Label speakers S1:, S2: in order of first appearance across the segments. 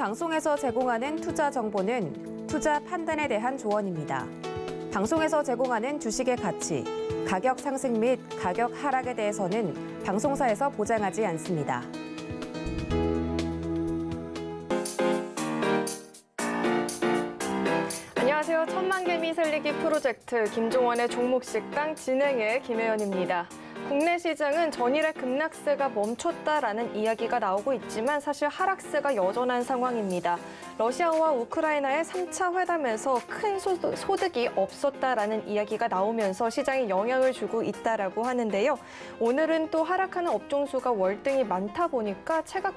S1: 방송에서 제공하는 투자 정보는 투자 판단에 대한 조언입니다. 방송에서 제공하는 주식의 가치, 가격 상승 및 가격 하락에 대해서는 방송사에서 보장하지 않습니다. 안녕하세요. 천만 개미 살리기 프로젝트 김종원의 종목식당 진행의 김혜연입니다. 국내 시장은 전일의 급락세가 멈췄다라는 이야기가 나오고 있지만 사실 하락세가 여전한 상황입니다. 러시아와 우크라이나의 3차 회담에서 큰 소득, 이 없었다라는 이야기가 나오면서 시장에 영향을 주고 있다라고 하는데요. 오늘은 또 하락하는 업종수가 월등히 많다 보니까 체감,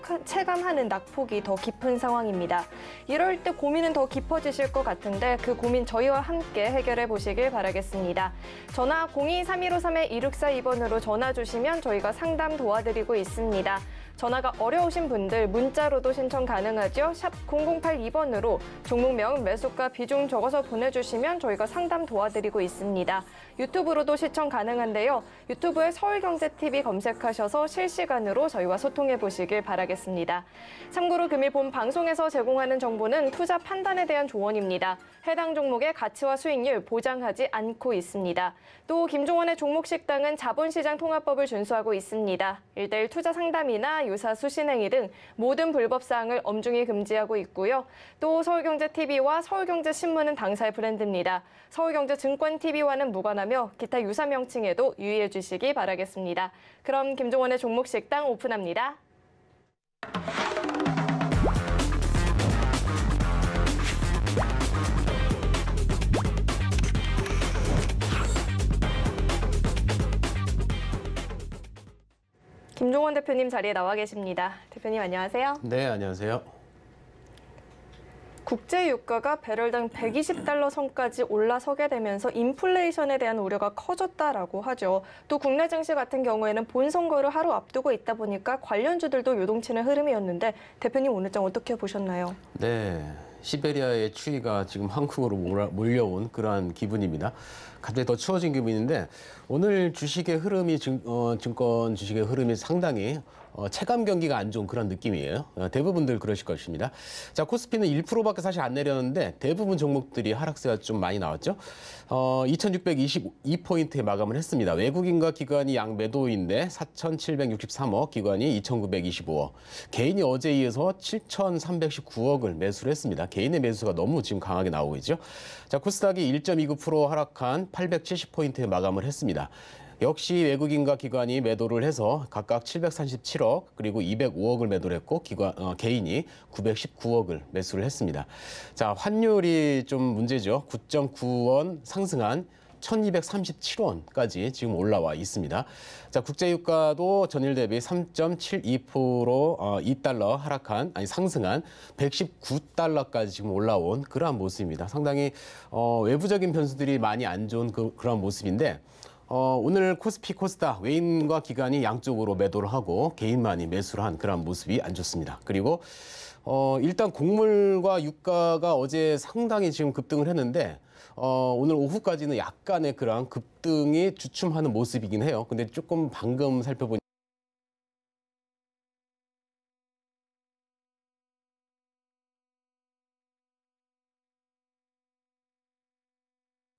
S1: 하는 낙폭이 더 깊은 상황입니다. 이럴 때 고민은 더 깊어지실 것 같은데 그 고민 저희와 함께 해결해 보시길 바라겠습니다. 전화 02315-3-2642번으로 번호로 전화 주시면 저희가 상담 도와드리고 있습니다. 전화가 어려우신 분들 문자로도 신청 가능하죠. 샵 0082번으로 종목명 매수가 비중 적어서 보내주시면 저희가 상담 도와드리고 있습니다. 유튜브로도 시청 가능한데요. 유튜브에 서울경제TV 검색하셔서 실시간으로 저희와 소통해 보시길 바라겠습니다. 참고로 금일 본 방송에서 제공하는 정보는 투자 판단에 대한 조언입니다. 해당 종목의 가치와 수익률 보장하지 않고 있습니다. 또 김종원의 종목식당은 자본시장 통합법을 준수하고 있습니다. 일대일 투자 상담이나 유사 수신행위 등 모든 불법 사항을 엄중히 금지하고 있고요. 또 서울경제TV와 서울경제신문은 당사의 브랜드입니다. 서울경제증권TV와는 무관하고 포함하며 기타 유사 명칭에도 유의해 주시기 바라겠습니다. 그럼 김종원의 종목식당 오픈합니다. 김종원 대표님 자리에 나와 계십니다. 대표님 안녕하세요.
S2: 네, 안녕하세요.
S1: 국제 유가가 배럴당 120달러 선까지 올라서게 되면서 인플레이션에 대한 우려가 커졌다라고 하죠. 또 국내 증시 같은 경우에는 본 선거를 하루 앞두고 있다 보니까 관련주들도 요동치는 흐름이었는데 대표님 오늘 장 어떻게 보셨나요?
S2: 네. 시베리아의 추위가 지금 한국으로 몰려온 그러한 기분입니다. 갑자기 더 추워진 기분인데 오늘 주식의 흐름이 증, 어, 증권 주식의 흐름이 상당히 어, 체감 경기가 안 좋은 그런 느낌이에요. 어, 대부분들 그러실 것입니다. 자, 코스피는 1%밖에 사실 안 내렸는데 대부분 종목들이 하락세가 좀 많이 나왔죠. 어, 2,622포인트에 마감을 했습니다. 외국인과 기관이 양매도인데 4,763억, 기관이 2,925억. 개인이 어제에 이어서 7,319억을 매수를 했습니다. 개인의 매수가 너무 지금 강하게 나오고 있죠. 자, 코스닥이 1.29% 하락한 870포인트에 마감을 했습니다. 역시 외국인과 기관이 매도를 해서 각각 737억 그리고 205억을 매도를 했고 기관 어, 개인이 919억을 매수를 했습니다. 자, 환율이 좀 문제죠. 9.9원 상승한 1237원까지 지금 올라와 있습니다. 자, 국제유가도 전일 대비 3.72% 어, 2달러 하락한 아니 상승한 119달러까지 지금 올라온 그러한 모습입니다. 상당히 어, 외부적인 변수들이 많이 안 좋은 그, 그러한 모습인데 어, 오늘 코스피 코스닥 외인과 기관이 양쪽으로 매도를 하고 개인만이 매수를 한 그런 모습이 안 좋습니다. 그리고 어, 일단 곡물과 유가가 어제 상당히 지금 급등을 했는데 어, 오늘 오후까지는 약간의 그런 급등이 주춤하는 모습이긴 해요. 근데 조금 방금 살펴보니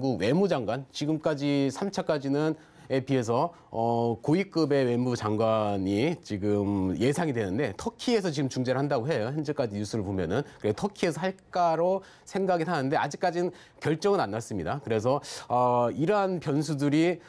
S2: 그 외무장관 지금까지 3차까지는 에 비해서 어, 고위급의 외무장관이 지금 예상이 되는데 터키에서 지금 중재를 한다고 해요. 현재까지 뉴스를 보면은 그래 터키에서 할까로 생각이 하는데 아직까지는 결정은 안 났습니다. 그래서 어, 이러한 변수들이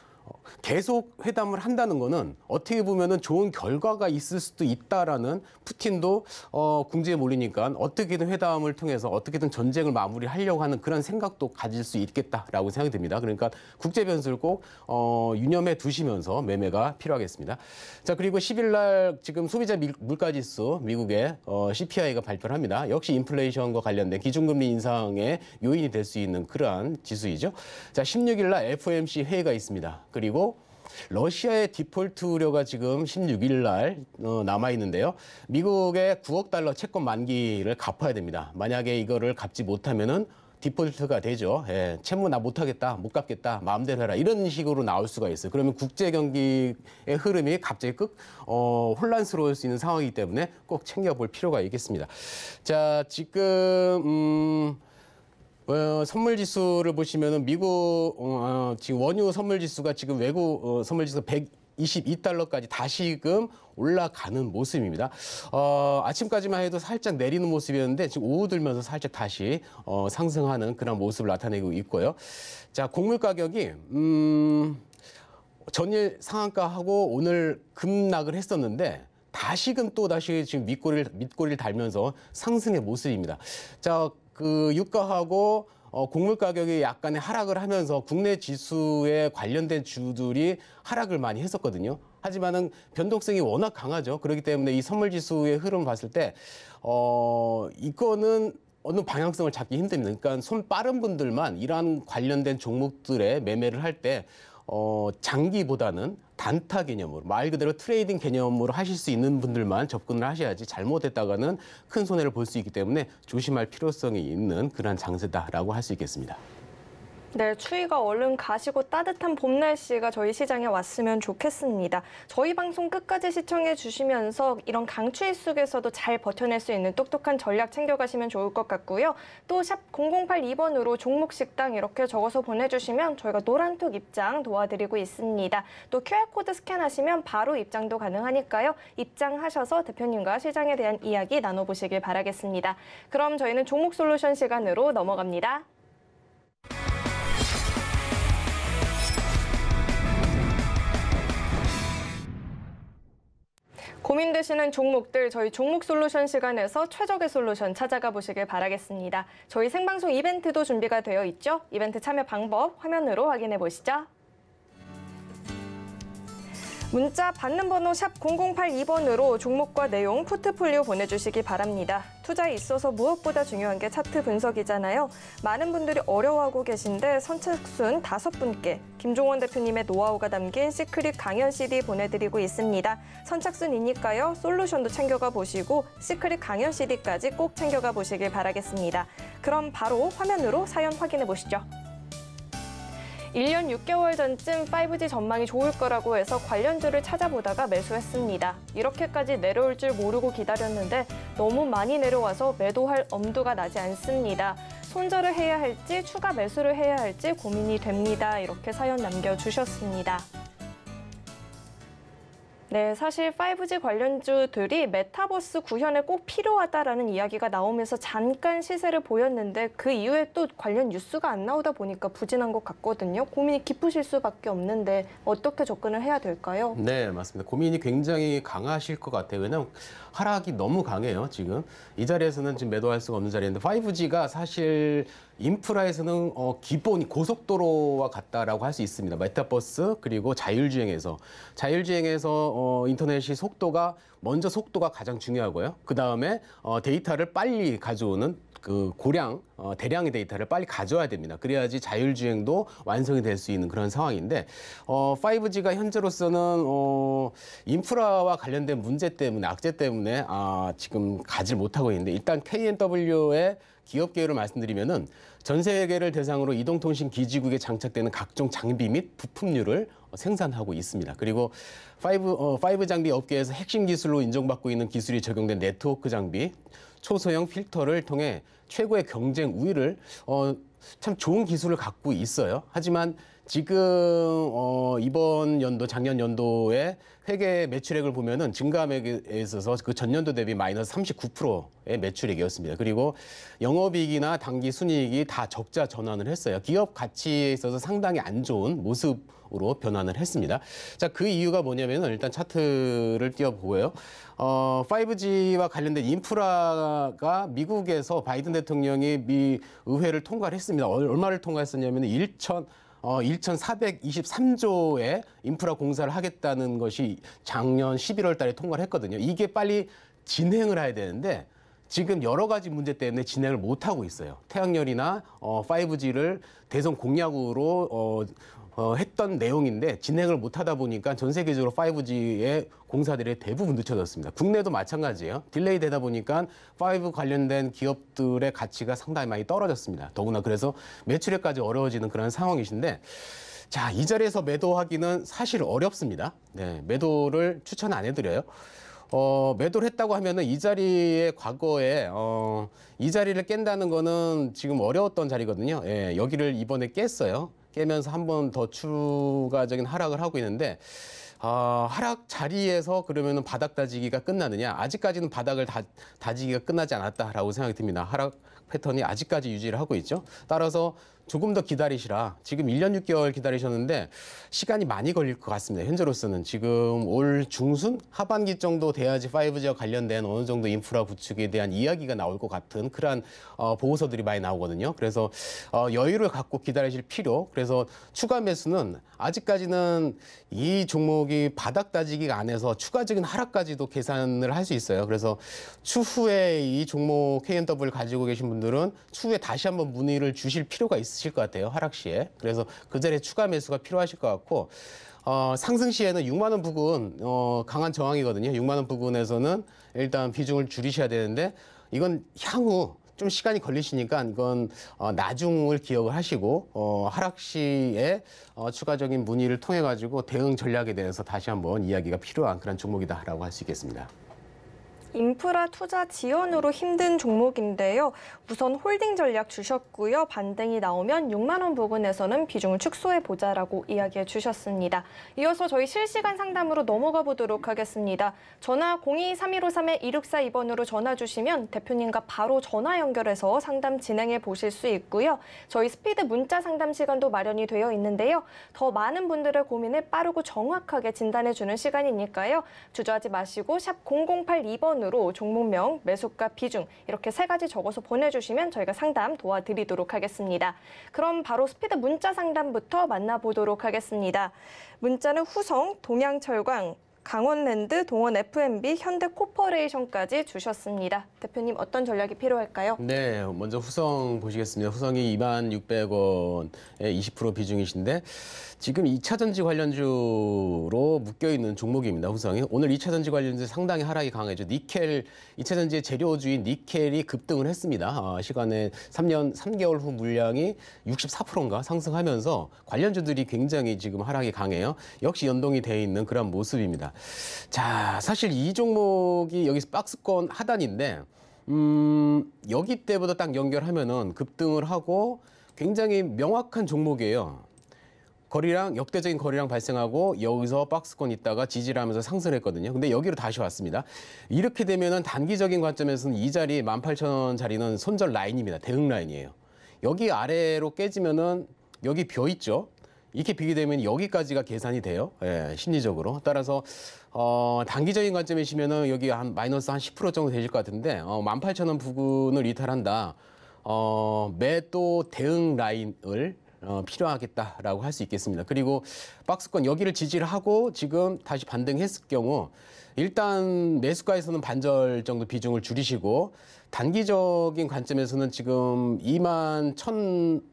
S2: 계속 회담을 한다는 거는 어떻게 보면은 좋은 결과가 있을 수도 있다라는 푸틴도 어, 궁지에 몰리니까 어떻게든 회담을 통해서 어떻게든 전쟁을 마무리하려고 하는 그런 생각도 가질 수 있겠다라고 생각이 듭니다. 그러니까 국제 변수를 꼭 어, 유념해 두시면서 매매가 필요하겠습니다. 자 그리고 10일 날 지금 소비자 물가 지수 미국의 어, CPI가 발표를 합니다. 역시 인플레이션과 관련된 기준금리 인상의 요인이 될 수 있는 그러한 지수이죠. 자 16일 날 FOMC 회의가 있습니다. 그리고 러시아의 디폴트 우려가 지금 16일 날 어, 남아 있는데요. 미국의 9억 달러 채권 만기를 갚아야 됩니다. 만약에 이거를 갚지 못하면은 디폴트가 되죠. 예, 채무 나 못하겠다, 못 갚겠다, 마음대로 해라 이런 식으로 나올 수가 있어요. 그러면 국제 경기의 흐름이 갑자기 끝 어, 혼란스러울 수 있는 상황이기 때문에 꼭 챙겨볼 필요가 있겠습니다. 자, 지금 음, 어, 선물 지수를 보시면은 미국 어, 어, 지금 원유 선물 지수가 지금 외국 어, 선물 지수 100 22달러까지 다시금 올라가는 모습입니다. 어, 아침까지만 해도 살짝 내리는 모습이었는데 지금 오후 들면서 살짝 다시 어, 상승하는 그런 모습을 나타내고 있고요. 자, 곡물 가격이 음, 전일 상한가하고 오늘 급락을 했었는데 다시금 또 다시 지금 밑꼬리를 밑꼬리를 달면서 상승의 모습입니다. 자, 그 유가하고 어, 곡물 가격이 약간의 하락을 하면서 국내 지수에 관련된 주들이 하락을 많이 했었거든요. 하지만은 변동성이 워낙 강하죠. 그렇기 때문에 이 선물 지수의 흐름 봤을 때 어, 이거는 어느 방향성을 잡기 힘듭니다. 그러니까 손 빠른 분들만 이러한 관련된 종목들의 매매를 할 때 어, 장기보다는 단타 개념으로 말 그대로 트레이딩 개념으로 하실 수 있는 분들만 접근을 하셔야지 잘못했다가는 큰 손해를 볼 수 있기 때문에 조심할 필요성이 있는 그러한 장세다라고 할 수 있겠습니다.
S1: 네, 추위가 얼른 가시고 따뜻한 봄 날씨가 저희 시장에 왔으면 좋겠습니다. 저희 방송 끝까지 시청해 주시면서 이런 강추위 속에서도 잘 버텨낼 수 있는 똑똑한 전략 챙겨가시면 좋을 것 같고요. 또 샵 0082번으로 종목 식당 이렇게 적어서 보내주시면 저희가 노란톡 입장 도와드리고 있습니다. 또 QR코드 스캔하시면 바로 입장도 가능하니까요. 입장하셔서 대표님과 시장에 대한 이야기 나눠보시길 바라겠습니다. 그럼 저희는 종목 솔루션 시간으로 넘어갑니다. 고민되시는 종목들 저희 종목 솔루션 시간에서 최적의 솔루션 찾아가 보시길 바라겠습니다. 저희 생방송 이벤트도 준비가 되어 있죠? 이벤트 참여 방법 화면으로 확인해 보시죠. 문자 받는 번호 0082번으로 종목과 내용, 포트폴리오 보내주시기 바랍니다. 투자에 있어서 무엇보다 중요한 게 차트 분석이잖아요. 많은 분들이 어려워하고 계신데 선착순 다섯 분께 김종원 대표님의 노하우가 담긴 시크릿 강연 CD 보내드리고 있습니다. 선착순이니까요. 솔루션도 챙겨가 보시고 시크릿 강연 CD까지 꼭 챙겨가 보시길 바라겠습니다. 그럼 바로 화면으로 사연 확인해 보시죠. 1년 6개월 전쯤 5G 전망이 좋을 거라고 해서 관련주를 찾아보다가 매수했습니다. 이렇게까지 내려올 줄 모르고 기다렸는데 너무 많이 내려와서 매도할 엄두가 나지 않습니다. 손절을 해야 할지 추가 매수를 해야 할지 고민이 됩니다. 이렇게 사연 남겨주셨습니다. 네, 사실 5G 관련주들이 메타버스 구현에 꼭 필요하다라는 이야기가 나오면서 잠깐 시세를 보였는데 그 이후에 또 관련 뉴스가 안 나오다 보니까 부진한 것 같거든요. 고민이 깊으실 수밖에 없는데 어떻게 접근을 해야 될까요?
S2: 네, 맞습니다. 고민이 굉장히 강하실 것 같아요. 왜냐하면 하락이 너무 강해요, 지금. 이 자리에서는 지금 매도할 수가 없는 자리인데 5G가 사실 인프라에서는 어, 기본이 고속도로와 같다라고 할 수 있습니다. 메타버스 그리고 자율주행에서 자율주행에서 어, 인터넷이 속도가 먼저 속도가 가장 중요하고요. 그 다음에 어, 데이터를 빨리 가져오는 그 고량 어, 대량의 데이터를 빨리 가져와야 됩니다. 그래야지 자율주행도 완성이 될 수 있는 그런 상황인데 어, 5G가 현재로서는 어, 인프라와 관련된 문제 때문에 악재 때문에 아, 지금 가지 못하고 있는데 일단 KNW의 기업 계열을 말씀드리면은 전 세계를 대상으로 이동통신 기지국에 장착되는 각종 장비 및 부품류를 생산하고 있습니다. 그리고 5, 어, 5 장비 업계에서 핵심 기술로 인정받고 있는 기술이 적용된 네트워크 장비, 초소형 필터를 통해 최고의 경쟁 우위를 어, 참 좋은 기술을 갖고 있어요. 하지만 지금 어 이번 연도 작년 연도에 회계 매출액을 보면은 증감액에 있어서 그 전년도 대비 마이너스 39%의 매출액이었습니다. 그리고 영업이익이나 당기 순이익이 다 적자 전환을 했어요. 기업 가치에 있어서 상당히 안 좋은 모습. 으로 변환을 했습니다. 자, 그 이유가 뭐냐면은 일단 차트를 띄워보고요. 어, 5G와 관련된 인프라가 미국에서 바이든 대통령이 미 의회를 통과를 했습니다. 얼마를 통과했었냐면 은 1천 어, 1,423조의 인프라 공사를 하겠다는 것이 작년 11월 달에 통과를 했거든요. 이게 빨리 진행을 해야 되는데 지금 여러 가지 문제 때문에 진행을 못 하고 있어요. 태양열이나 어, 5G를 대선 공약으로 어, 어, 했던 내용인데 진행을 못 하다 보니까 전 세계적으로 5G의 공사들이 대부분 늦춰졌습니다. 국내도 마찬가지예요. 딜레이 되다 보니까 5 관련된 기업들의 가치가 상당히 많이 떨어졌습니다. 더구나 그래서 매출액까지 어려워지는 그런 상황이신데 자, 이 자리에서 매도하기는 사실 어렵습니다. 네, 매도를 추천 안 해드려요. 어, 매도를 했다고 하면은 이 자리에 과거에 어, 이 자리를 깬다는 거는 지금 어려웠던 자리거든요. 예, 여기를 이번에 깼어요. 깨면서 한 번 더 추가적인 하락을 하고 있는데 아, 하락 자리에서 그러면 바닥 다지기가 끝나느냐? 아직까지는 바닥을 다, 다지기가 끝나지 않았다라고 생각이 듭니다. 하락 패턴이 아직까지 유지를 하고 있죠. 따라서 조금 더 기다리시라. 지금 1년 6개월 기다리셨는데 시간이 많이 걸릴 것 같습니다. 현재로서는 지금 올 중순 하반기 정도 돼야지 5G와 관련된 어느 정도 인프라 구축에 대한 이야기가 나올 것 같은 그러한 어, 보고서들이 많이 나오거든요. 그래서 어, 여유를 갖고 기다리실 필요. 그래서 추가 매수는 아직까지는 이 종목이 바닥 다지기 안에서 추가적인 하락까지도 계산을 할 수 있어요. 그래서 추후에 이 종목 KMW 가지고 계신 분들은 추후에 다시 한번 문의를 주실 필요가 있어요. 있으실 것 같아요. 하락 시에. 그래서 그 자리에 추가 매수가 필요하실 것 같고 어, 상승 시에는 6만 원 부근 어, 강한 저항이거든요. 6만 원 부근에서는 일단 비중을 줄이셔야 되는데 이건 향후 좀 시간이 걸리시니까 이건 어, 나중을 기억을 하시고 어, 하락 시에 어, 추가적인 문의를 통해 가지고 대응 전략에 대해서 다시 한번 이야기가 필요한 그런 종목이다라고 할 수 있겠습니다.
S1: 인프라 투자 지원으로 힘든 종목인데요. 우선 홀딩 전략 주셨고요. 반등이 나오면 6만 원 부근에서는 비중을 축소해보자라고 이야기해 주셨습니다. 이어서 저희 실시간 상담으로 넘어가 보도록 하겠습니다. 전화 023153-2642번으로 전화 주시면 대표님과 바로 전화 연결해서 상담 진행해 보실 수 있고요. 저희 스피드 문자 상담 시간도 마련이 되어 있는데요. 더 많은 분들의 고민을 빠르고 정확하게 진단해 주는 시간이니까요. 주저하지 마시고 샵 0082번으로 전화번로 종목명, 매수가 비중 이렇게 세 가지 적어서 보내주시면 저희가 상담 도와드리도록 하겠습니다. 그럼 바로 스피드 문자 상담부터 만나보도록 하겠습니다. 문자는 후성, 동양철광, 강원랜드, 동원 F&B, m 현대코퍼레이션까지 주셨습니다. 대표님 어떤 전략이 필요할까요?
S2: 네, 먼저 후성 보시겠습니다. 후성이 2만 600원에 20% 비중이신데 지금 2차 전지 관련주로 묶여 있는 종목입니다. 후성이 오늘 2차 전지 관련주 상당히 하락이 강해져 니켈 2차 전지의 재료주인 니켈이 급등을 했습니다. 아, 시간에 3년 3개월 후 물량이 64%인가 상승하면서 관련주들이 굉장히 지금 하락이 강해요. 역시 연동이 돼 있는 그런 모습입니다. 자, 사실 이 종목이 여기서 박스권 하단인데 음, 여기 때보다 딱 연결하면은 급등을 하고 굉장히 명확한 종목이에요. 거리랑 역대적인 거리랑 발생하고 여기서 박스권 있다가 지지를 하면서 상승을 했거든요. 근데 여기로 다시 왔습니다. 이렇게 되면은 단기적인 관점에서는 이 자리 18,000원 자리는 손절 라인입니다. 대응 라인이에요. 여기 아래로 깨지면은 여기 벼 있죠. 이렇게 비교 되면 여기까지가 계산이 돼요. 예, 심리적으로. 따라서 어, 단기적인 관점이시면은 여기 한 마이너스 한 10% 정도 되실 것 같은데 어, 18,000원 부근을 이탈한다. 어, 매도 대응 라인을 어, 필요하겠다라고 할 수 있겠습니다. 그리고 박스권 여기를 지지를 하고 지금 다시 반등했을 경우 일단 매수가에서는 반절 정도 비중을 줄이시고 단기적인 관점에서는 지금 2만 1 0한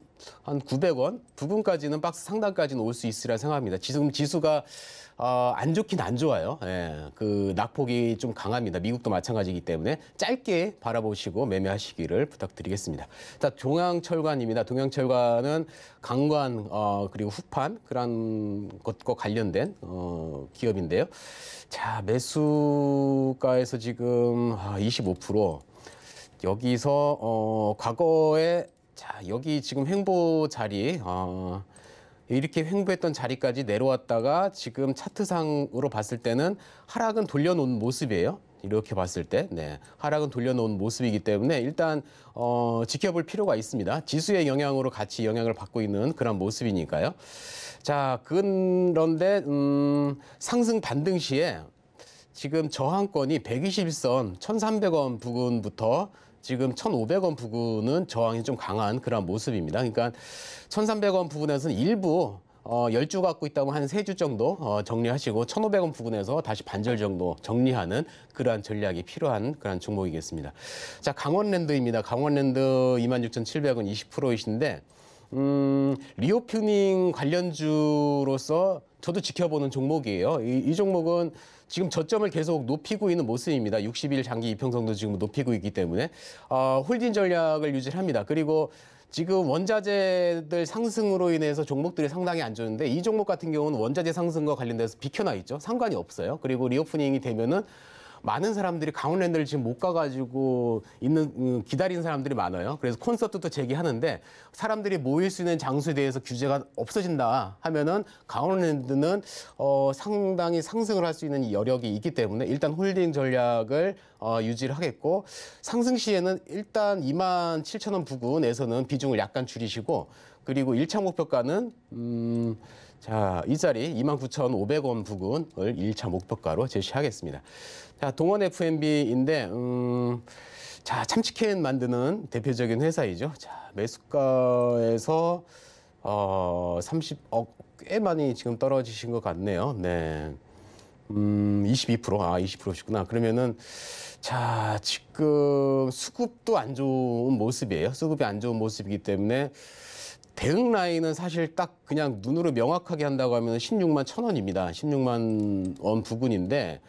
S2: 900원 부분까지는 박스 상단까지는 올 수 있으리라 생각합니다. 지금 지수가 어, 안 좋긴 안 좋아요. 예, 그 낙폭이 좀 강합니다. 미국도 마찬가지이기 때문에 짧게 바라보시고 매매하시기를 부탁드리겠습니다. 자, 동양철관입니다. 동양철관은 강관 어, 그리고 후판 그런 것과 관련된 어, 기업인데요. 자, 매수가에서 지금 아, 25% 여기서 어, 과거에 자, 여기 지금 행보 자리 어, 이렇게 횡보했던 자리까지 내려왔다가 지금 차트상으로 봤을 때는 하락은 돌려놓은 모습이에요. 이렇게 봤을 때 네, 하락은 돌려놓은 모습이기 때문에 일단 어, 지켜볼 필요가 있습니다. 지수의 영향으로 같이 영향을 받고 있는 그런 모습이니까요. 자 그런데 음, 상승 반등 시에 지금 저항권이 121선 1,300원 부근부터 지금 1,500원 부근은 저항이 좀 강한 그런 모습입니다. 그러니까 1,300원 부근에서는 일부 어, 열 주 갖고 있다면 한세주 정도 어, 정리하시고 1,500원 부근에서 다시 반절 정도 정리하는 그러한 전략이 필요한 그러한 종목이겠습니다. 자, 강원랜드입니다. 강원랜드 26,700원 20%이신데 음, 리오프닝 관련주로서 저도 지켜보는 종목이에요. 이, 이, 종목은 지금 저점을 계속 높이고 있는 모습입니다. 60일 장기 이평선도 지금 높이고 있기 때문에 어, 홀딩 전략을 유지합니다. 그리고 지금 원자재들 상승으로 인해서 종목들이 상당히 안 좋은데 이 종목 같은 경우는 원자재 상승과 관련돼서 비켜나 있죠. 상관이 없어요. 그리고 리오프닝이 되면은 많은 사람들이 강원랜드를 지금 못 가가지고 있는 음, 기다리는 사람들이 많아요. 그래서 콘서트도 제기하는데 사람들이 모일 수 있는 장소에 대해서 규제가 없어진다 하면은 강원랜드는 어, 상당히 상승을 할 수 있는 여력이 있기 때문에 일단 홀딩 전략을 어, 유지를 하겠고 상승 시에는 일단 2만 7천 원 부근에서는 비중을 약간 줄이시고 그리고 1차 목표가는 음, 자, 이 자리 29,500원 부근을 1차 목표가로 제시하겠습니다. 자, 동원 F&B인데 음, 자, 참치캔 만드는 대표적인 회사이죠. 자, 매수가에서 어, 30억 꽤 많이 지금 떨어지신 것 같네요. 네. 음, 22%. 아, 20%시구나. 그러면은 자, 지금 수급도 안 좋은 모습이에요. 수급이 안 좋은 모습이기 때문에 대응 라인은 사실 딱 그냥 눈으로 명확하게 한다고 하면 16만 천 원입니다. 16만 원 부근인데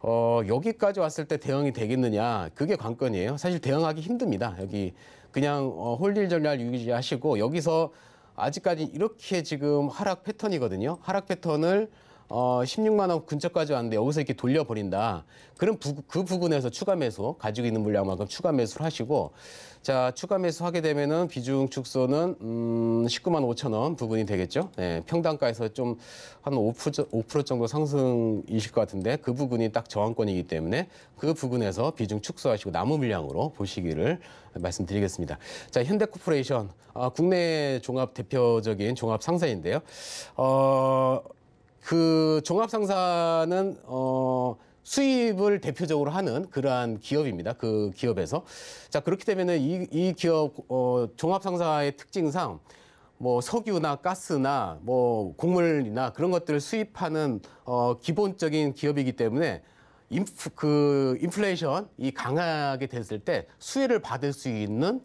S2: 어, 여기까지 왔을 때 대응이 되겠느냐 그게 관건이에요. 사실 대응하기 힘듭니다. 여기 그냥 어, 홀릴 전략 유지하시고 여기서 아직까지 이렇게 지금 하락 패턴이거든요. 하락 패턴을 어, 16만 원 근처까지 왔는데 여기서 이렇게 돌려버린다. 그럼 부, 그 부근에서 추가 매수, 가지고 있는 물량만큼 추가 매수를 하시고, 자, 추가 매수하게 되면은 비중 축소는, 음, 19만 5천 원 부분이 되겠죠. 예, 평단가에서 좀한 5%, 5% 정도 상승이실 것 같은데 그 부분이 딱 저항권이기 때문에 그 부근에서 비중 축소하시고 남은 물량으로 보시기를 말씀드리겠습니다. 자, 현대코퍼레이션, 아, 국내 종합 대표적인 종합 상사인데요. 어, 그 종합상사는 어 수입을 대표적으로 하는 그러한 기업입니다. 그 기업에서 자 그렇기 때문에 이, 이 기업 어, 종합상사의 특징상 뭐 석유나 가스나 뭐 곡물이나 그런 것들을 수입하는 어, 기본적인 기업이기 때문에 인프, 그 인플레이션이 강하게 됐을 때 수혜를 받을 수 있는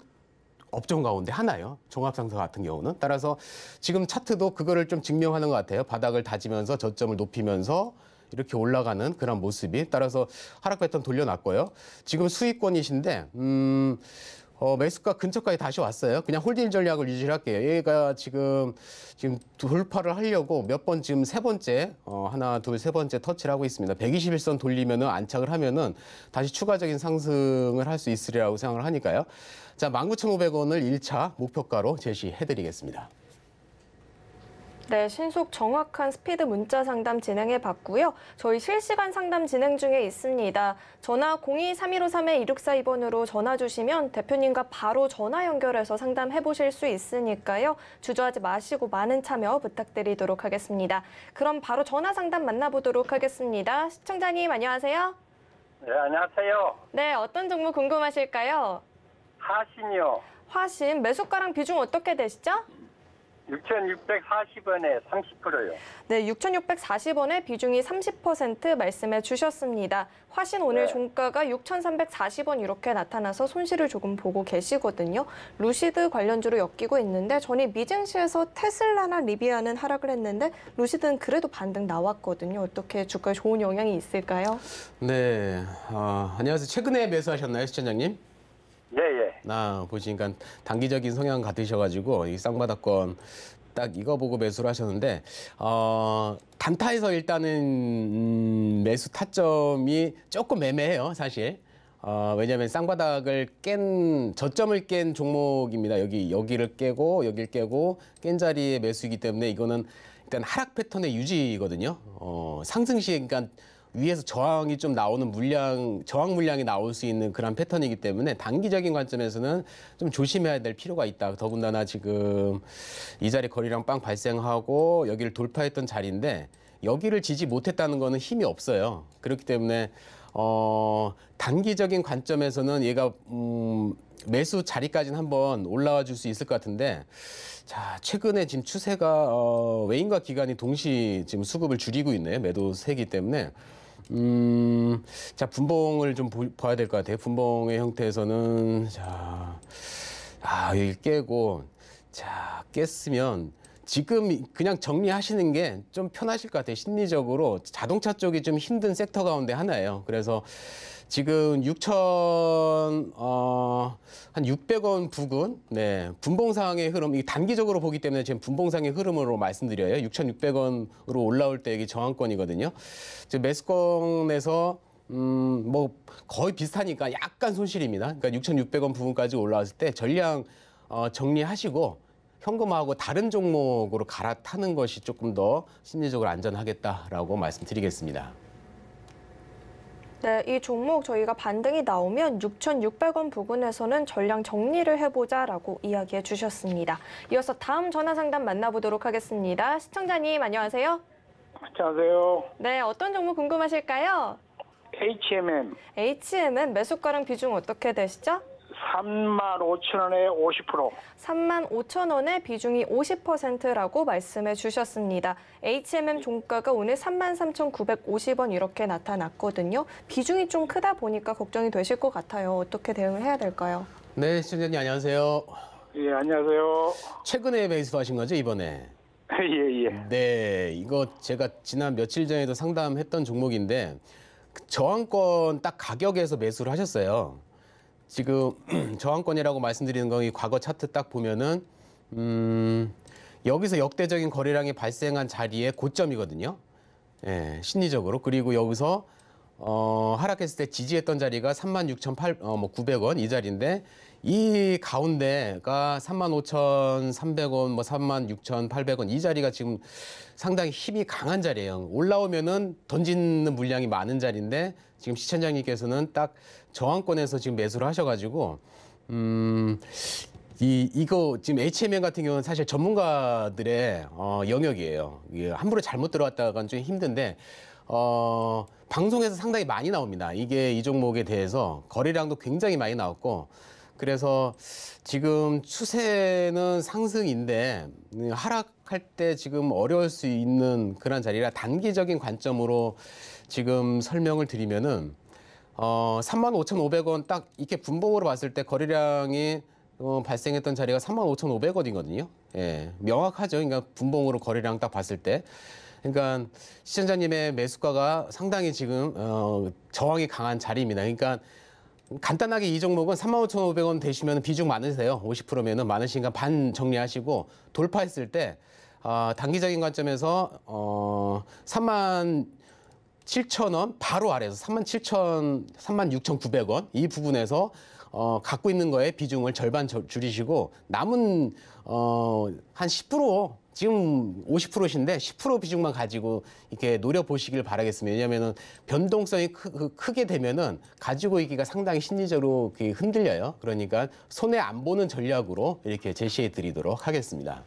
S2: 업종 가운데 하나요. 종합상사 같은 경우는. 따라서 지금 차트도 그거를 좀 증명하는 것 같아요. 바닥을 다지면서 저점을 높이면서 이렇게 올라가는 그런 모습이 따라서 하락 패턴 돌려놨고요. 지금 수익권이신데 음, 어, 매수가 근처까지 다시 왔어요. 그냥 홀딩 전략을 유지할게요. 얘가 지금 지금 돌파를 하려고 몇 번 지금 세 번째 어, 하나 둘 세 번째 터치를 하고 있습니다. 121선 돌리면은 안착을 하면은 다시 추가적인 상승을 할 수 있으리라고 생각을 하니까요. 자, 19,500원을 1차 목표가로 제시해드리겠습니다.
S1: 네, 신속 정확한 스피드 문자 상담 진행해 봤고요. 저희 실시간 상담 진행 중에 있습니다. 전화 02-3153-2642번으로 전화 주시면 대표님과 바로 전화 연결해서 상담해 보실 수 있으니까요. 주저하지 마시고 많은 참여 부탁드리도록 하겠습니다. 그럼 바로 전화 상담 만나보도록 하겠습니다. 시청자님 안녕하세요.
S2: 네, 안녕하세요.
S1: 네, 어떤 종목 궁금하실까요? 화신이요 화신 매수가랑 비중 어떻게 되시죠?
S2: 6,640원에 30%요.
S1: 네, 6,640원에 비중이 30% 말씀해 주셨습니다. 화신 오늘 네. 종가가 6,340원 이렇게 나타나서 손실을 조금 보고 계시거든요. 루시드 관련주로 엮이고 있는데 전에 미증시에서 테슬라나 리비아는 하락을 했는데 루시드는 그래도 반등 나왔거든요. 어떻게 주가에 좋은 영향이 있을까요?
S2: 네, 어, 안녕하세요. 최근에 매수하셨나요, 시청장님? 예예. 예. 나 보시니까 단기적인 성향 같으셔가지고 이 쌍바닥권 딱 이거 보고 매수를 하셨는데 어, 단타에서 일단은 음, 매수 타점이 조금 매매해요 사실. 어, 왜냐하면 쌍바닥을 깬 저점을 깬 종목입니다. 여기 여기를 깨고 여기를 깨고 깬 자리에 매수이기 때문에 이거는 일단 하락 패턴의 유지거든요. 어, 상승 시에 그러니까. 위에서 저항이 좀 나오는 물량, 저항 물량이 나올 수 있는 그런 패턴이기 때문에 단기적인 관점에서는 좀 조심해야 될 필요가 있다. 더군다나 지금 이 자리 거리랑빵 발생하고 여기를 돌파했던 자리인데 여기를 지지 못했다는 거는 힘이 없어요. 그렇기 때문에 어, 단기적인 관점에서는 얘가 음, 매수 자리까지는 한번 올라와 줄 수 있을 것 같은데 자 최근에 지금 추세가 어, 외인과 기관이 동시 지금 수급을 줄이고 있네요 매도세기 때문에 음, 자, 분봉을 좀 보, 봐야 될 것 같아요. 분봉의 형태에서는, 자, 아, 여기 깨고, 자, 깼으면, 지금 그냥 정리하시는 게 좀 편하실 것 같아요. 심리적으로 자동차 쪽이 좀 힘든 섹터 가운데 하나예요. 그래서 지금 6천 어, 한 600원 부근 네 분봉상의 흐름 이 단기적으로 보기 때문에 지금 분봉상의 흐름으로 말씀드려요 6,600원으로 올라올 때 이게 저항권이거든요 지금 매스권에서음뭐 거의 비슷하니까 약간 손실입니다 그러니까 6,600원 부분까지 올라왔을 때 전량 어, 정리하시고 현금하고 다른 종목으로 갈아타는 것이 조금 더 심리적으로 안전하겠다라고 말씀드리겠습니다.
S1: 네, 이 종목 저희가 반등이 나오면 6,600원 부근에서는 전량 정리를 해보자라고 이야기해 주셨습니다. 이어서 다음 전화 상담 만나보도록 하겠습니다. 시청자님 안녕하세요. 안녕하세요. 네, 어떤 종목 궁금하실까요? HMM. HMM 매수가랑 비중 어떻게 되시죠? 3만 5천 원에 50%. 3만 5천 원의 비중이 50%라고 말씀해 주셨습니다. HMM 종가가 오늘 3만 3,950원 이렇게 나타났거든요. 비중이 좀 크다 보니까 걱정이 되실 것 같아요. 어떻게 대응을 해야 될까요?
S2: 네, 시청자님 안녕하세요. 예, 안녕하세요. 최근에 매수하신 거죠, 이번에? 예, 예. 네, 이거 제가 지난 며칠 전에도 상담했던 종목인데 저항권 딱 가격에서 매수를 하셨어요. 지금 저항권이라고 말씀드리는 건이 과거 차트 딱 보면은 음 여기서 역대적인 거래량이 발생한 자리의 고점이거든요. 예, 심리적으로 그리고 여기서 어, 하락했을 때 지지했던 자리가 3 6 8 0 0 어, 뭐 900원 이 자리인데 이 가운데가 35,300원 뭐 36,800원 이 자리가 지금 상당히 힘이 강한 자리예요. 올라오면은 던지는 물량이 많은 자리인데 지금 시청장님께서는 딱 저항권에서 지금 매수를 하셔가지고 음. 이 이거 지금 HMN 같은 경우는 사실 전문가들의 어, 영역이에요. 이게 함부로 잘못 들어왔다가는 좀 힘든데 어, 방송에서 상당히 많이 나옵니다. 이게 이 종목에 대해서 거래량도 굉장히 많이 나왔고 그래서 지금 추세는 상승인데 음, 하락할 때 지금 어려울 수 있는 그런 자리라 단기적인 관점으로 지금 설명을 드리면은 어, 35,500원 딱 이렇게 분봉으로 봤을 때 거래량이 어, 발생했던 자리가 35,500원이거든요. 예, 명확하죠. 그러니까 분봉으로 거래량 딱 봤을 때. 그러니까 시청자님의 매수가가 상당히 지금 어, 저항이 강한 자리입니다. 그러니까 간단하게 이 종목은 35,500원 되시면 비중 많으세요. 50%면은 많으시니까 반 정리하시고 돌파했을 때 어, 단기적인 관점에서 어, 3만 7천 원 바로 아래에서 3만 7천 3만 6천 9백 원 이 부분에서 어, 갖고 있는 거에 비중을 절반 저, 줄이시고 남은 어, 한10% 지금 50%신데 10% 비중만 가지고 이렇게 노려 보시길 바라겠습니다. 왜냐면은 변동성이 크, 그, 게 되면은 가지고 있기가 상당히 심리적으로 흔들려요. 그러니까 손해 안 보는 전략으로 이렇게 제시해 드리도록 하겠습니다.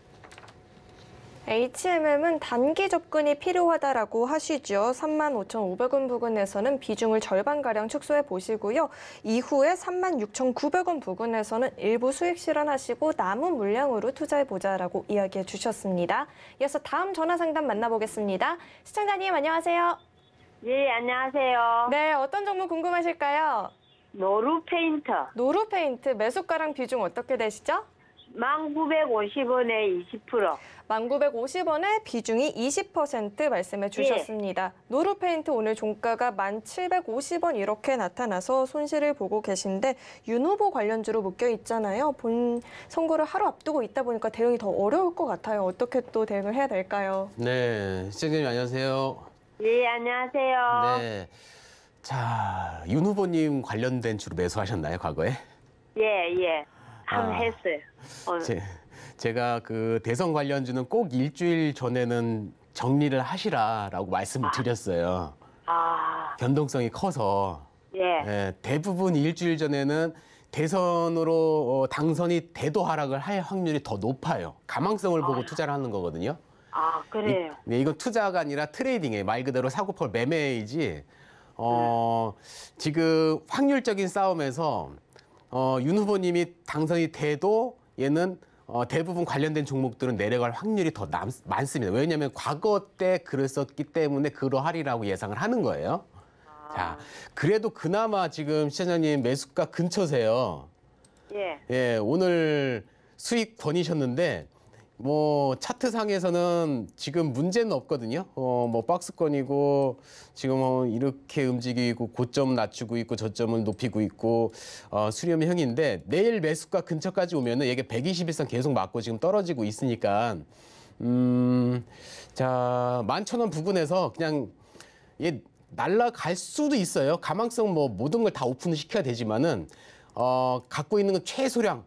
S1: HMM은 단기 접근이 필요하다라고 하시죠. 35,500원 부근에서는 비중을 절반가량 축소해 보시고요. 이후에 36,900원 부근에서는 일부 수익 실현하시고 남은 물량으로 투자해보자라고 이야기해 주셨습니다. 이어서 다음 전화 상담 만나보겠습니다. 시청자님 안녕하세요. 예, 안녕하세요. 네, 어떤 종목 궁금하실까요? 노루 페인트 노루 페인트 매수가랑 비중 어떻게 되시죠? 1950원에 20%. 1950원에 비중이 20% 말씀해 주셨습니다. 예. 노루페인트 오늘 종가가 1750원 이렇게 나타나서 손실을 보고 계신데 윤 후보 관련주로 묶여 있잖아요. 본 선거를 하루 앞두고 있다 보니까 대응이 더 어려울 것 같아요. 어떻게 또 대응을 해야 될까요?
S2: 네, 시청자님 안녕하세요.
S1: 예, 안녕하세요.
S2: 네. 자, 윤 후보님 관련된 주로 매수하셨나요, 과거에?
S1: 예, 예. 한 아. 했어요. 어.
S2: 제, 가그 대선 관련주는 꼭 일주일 전에는 정리를 하시라라고 말씀을 아. 드렸어요. 아, 변동성이 커서 예. 예, 대부분 일주일 전에는 대선으로 어, 당선이 대도 하락을 할 확률이 더 높아요. 가망성을 보고 아. 투자를 하는 거거든요. 아, 그래요. 이, 네, 이건 투자가 아니라 트레이딩에 이요말 그대로 사고팔 매매이지. 어, 음. 지금 확률적인 싸움에서 어, 윤 후보님이 당선이 돼도 얘는 어, 대부분 관련된 종목들은 내려갈 확률이 더 남, 많습니다. 왜냐하면 과거 때그랬었기 때문에 그러하리라고 예상을 하는 거예요. 아. 자, 그래도 그나마 지금 시장님 매수가 근처세요. 예. 예, 오늘 수익 권이셨는데 뭐 차트상에서는 지금 문제는 없거든요. 어, 뭐 박스권이고 지금 어, 이렇게 움직이고 고점 낮추고 있고 저점을 높이고 있고 어, 수렴형인데 내일 매수가 근처까지 오면은 이게 121선 계속 맞고 지금 떨어지고 있으니까 음, 자, 11,000원 부근에서 그냥 얘 날라갈 수도 있어요. 가망성 뭐 모든 걸 다 오픈을 시켜야 되지만은 어, 갖고 있는 건 최소량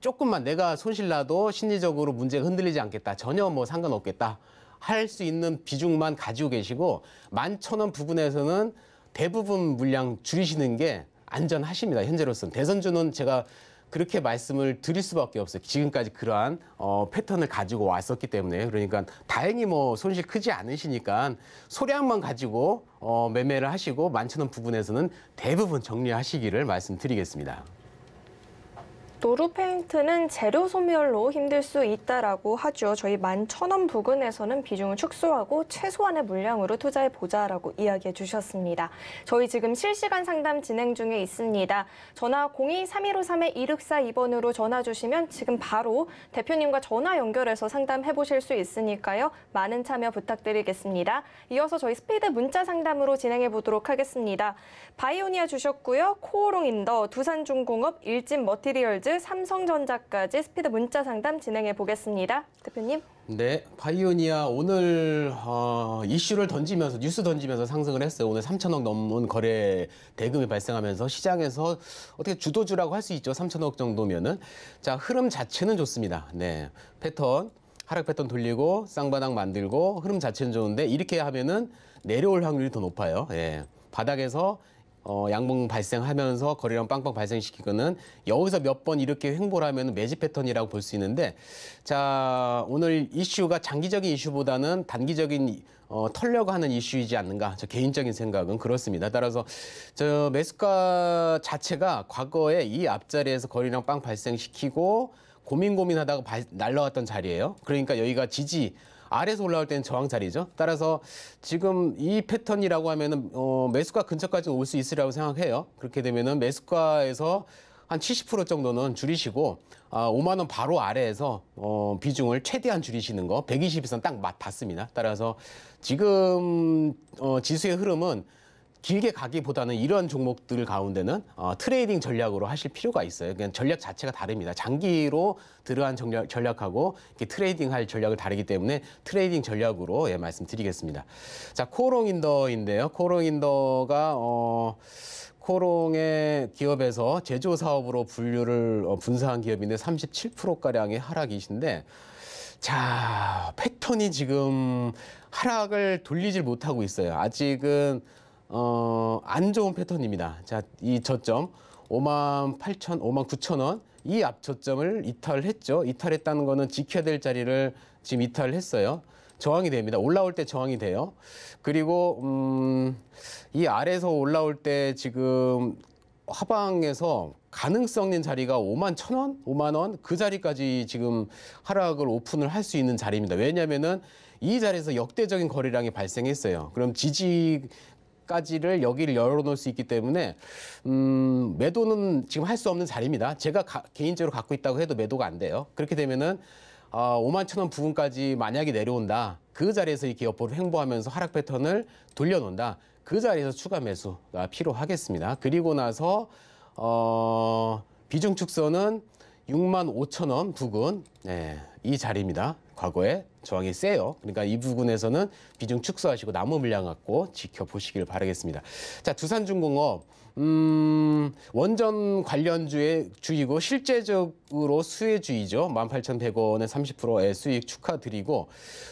S2: 조금만 내가 손실나도 심리적으로 문제가 흔들리지 않겠다. 전혀 뭐 상관없겠다. 할 수 있는 비중만 가지고 계시고 만 천 원 부분에서는 대부분 물량 줄이시는 게 안전하십니다. 현재로서는 대선주는 제가 그렇게 말씀을 드릴 수밖에 없어요. 지금까지 그러한 어, 패턴을 가지고 왔었기 때문에 그러니까 다행히 뭐 손실 크지 않으시니까 소량만 가지고 어, 매매를 하시고 만 천 원 부분에서는 대부분 정리하시기를 말씀드리겠습니다.
S1: 노루 페인트는 재료 소멸로 힘들 수 있다라고 하죠. 저희 만 천원 부근에서는 비중을 축소하고 최소한의 물량으로 투자해보자라고 이야기해 주셨습니다. 저희 지금 실시간 상담 진행 중에 있습니다. 전화 02-3153-2642번으로 전화 주시면 지금 바로 대표님과 전화 연결해서 상담해보실 수 있으니까요. 많은 참여 부탁드리겠습니다. 이어서 저희 스피드 문자 상담으로 진행해보도록 하겠습니다. 바이오니아 주셨고요. 코오롱 인더, 두산중공업, 일진 머티리얼즈, 헬스케즈 삼성전자까지 스피드 문자 상담 진행해 보겠습니다. 대표님.
S2: 네, 파이오니아 오늘 어, 이슈를 던지면서 뉴스 던지면서 상승을 했어요. 오늘 3천억 넘은 거래 대금이 발생하면서 시장에서 어떻게 주도주라고 할 수 있죠. 3천억 정도면은 자 흐름 자체는 좋습니다. 네, 패턴 하락 패턴 돌리고 쌍바닥 만들고 흐름 자체는 좋은데 이렇게 하면은 내려올 확률이 더 높아요. 예. 바닥에서 어, 양봉 발생하면서 거리랑 빵빵 발생시키고는 여기서 몇 번 이렇게 횡보를 하면 매집 패턴이라고 볼 수 있는데 자 오늘 이슈가 장기적인 이슈보다는 단기적인 어, 털려고 하는 이슈이지 않는가 저 개인적인 생각은 그렇습니다. 따라서 저 매수가 자체가 과거에 이 앞자리에서 거리랑 빵 발생시키고 고민 고민하다가 발, 날라왔던 자리예요. 그러니까 여기가 지지 아래에서 올라올 때는 저항 자리죠. 따라서 지금 이 패턴이라고 하면은 어, 매수가 근처까지올 수 있으라고 리 생각해요. 그렇게 되면은 매수가에서 한 70% 정도는 줄이시고 아, 5만 원 바로 아래에서 어, 비중을 최대한 줄이시는 거 120선 딱맞 닿습니다. 따라서 지금 어, 지수의 흐름은 길게 가기보다는 이런 종목들 가운데는 어, 트레이딩 전략으로 하실 필요가 있어요. 그냥 전략 자체가 다릅니다. 장기로 들어간 전략, 전략하고 트레이딩할 전략을 다르기 때문에 트레이딩 전략으로 예, 말씀드리겠습니다. 자, 코롱인더인데요. 코롱인더가 어, 코롱의 기업에서 제조 사업으로 분류를 어, 분사한 기업인데 37% 가량의 하락이신데 자, 패턴이 지금 하락을 돌리질 못하고 있어요. 아직은 어, 안 좋은 패턴입니다. 자, 이 저점 5만 8천, 5만 9천 원. 이 앞 저점을 이탈했죠. 이탈했다는 거는 지켜야 될 자리를 지금 이탈했어요. 저항이 됩니다. 올라올 때 저항이 돼요. 그리고 음, 이 아래에서 올라올 때 지금 하방에서 가능성 있는 자리가 5만 천 원, 5만 원 그 자리까지 지금 하락을 오픈을 할 수 있는 자리입니다. 왜냐하면은 이 자리에서 역대적인 거래량이 발생했어요. 그럼 지지 까지를 여기를 열어놓을 수 있기 때문에 음, 매도는 지금 할 수 없는 자리입니다. 제가 가, 개인적으로 갖고 있다고 해도 매도가 안 돼요. 그렇게 되면은 어, 아, 5만 천 원 부근까지 만약에 내려온다. 그 자리에서 이 기업보를 횡보하면서 하락 패턴을 돌려놓는다. 그 자리에서 추가 매수가 필요하겠습니다. 그리고 나서 어, 비중 축소는 6만 5천 원 부근 네, 이 자리입니다. 과거에 저항이 세요. 그러니까 이 부분에서는 비중 축소하시고 나무 물량 갖고 지켜보시길 바라겠습니다. 자, 두산중공업 음, 원전 관련주의 주이고 실제적으로 수혜주이죠. 18,100원에 30%의 수익 축하드리고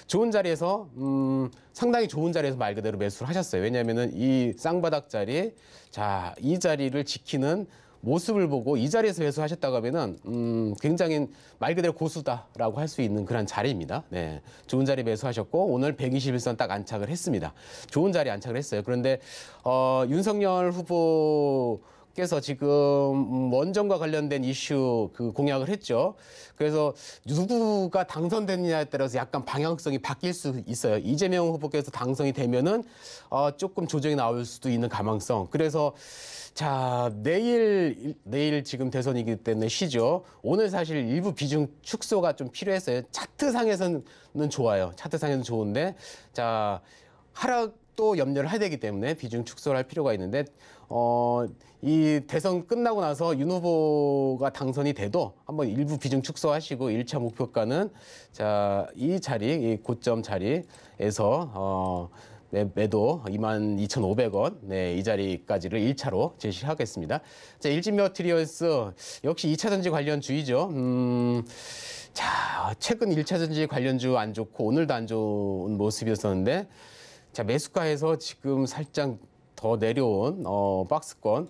S2: 좋은 자리에서 음, 상당히 좋은 자리에서 말 그대로 매수를 하셨어요. 왜냐면은이 쌍바닥 자리, 자, 이 자리를 지키는 모습을 보고 이 자리에서 회수하셨다고 하면은 음, 굉장히 말 그대로 고수다라고 할 수 있는 그런 자리입니다. 네. 좋은 자리 매수하셨고 오늘 121선 딱 안착을 했습니다. 좋은 자리 안착을 했어요. 그런데 어, 윤석열 후보 께서 지금 음, 원전과 관련된 이슈 그 공약을 했죠. 그래서 누구가 당선됐느냐에 따라서 약간 방향성이 바뀔 수 있어요. 이재명 후보께서 당선이 되면은 어 조금 조정이 나올 수도 있는 가망성. 그래서 자 내일 내일 지금 대선이기 때문에 쉬죠. 오늘 사실 일부 비중 축소가 좀 필요했어요. 차트상에서는 좋아요. 차트상에서는 좋은데 자 하락 또 염려를 해야 되기 때문에 비중 축소를 할 필요가 있는데 어, 이 대선 끝나고 나서 윤 후보가 당선이 돼도 한번 일부 비중 축소하시고 1차 목표가는 자, 이 자리, 이 고점 자리에서 어, 매, 매도 22,500원 네, 이 자리까지를 1차로 제시하겠습니다. 자, 일진 머티리얼스 역시 2차 전지 관련주의죠 음, 자, 최근 1차 전지 관련주 안 좋고 오늘도 안 좋은 모습이었었는데 자, 매수가에서 지금 살짝 더 내려온 어, 박스권.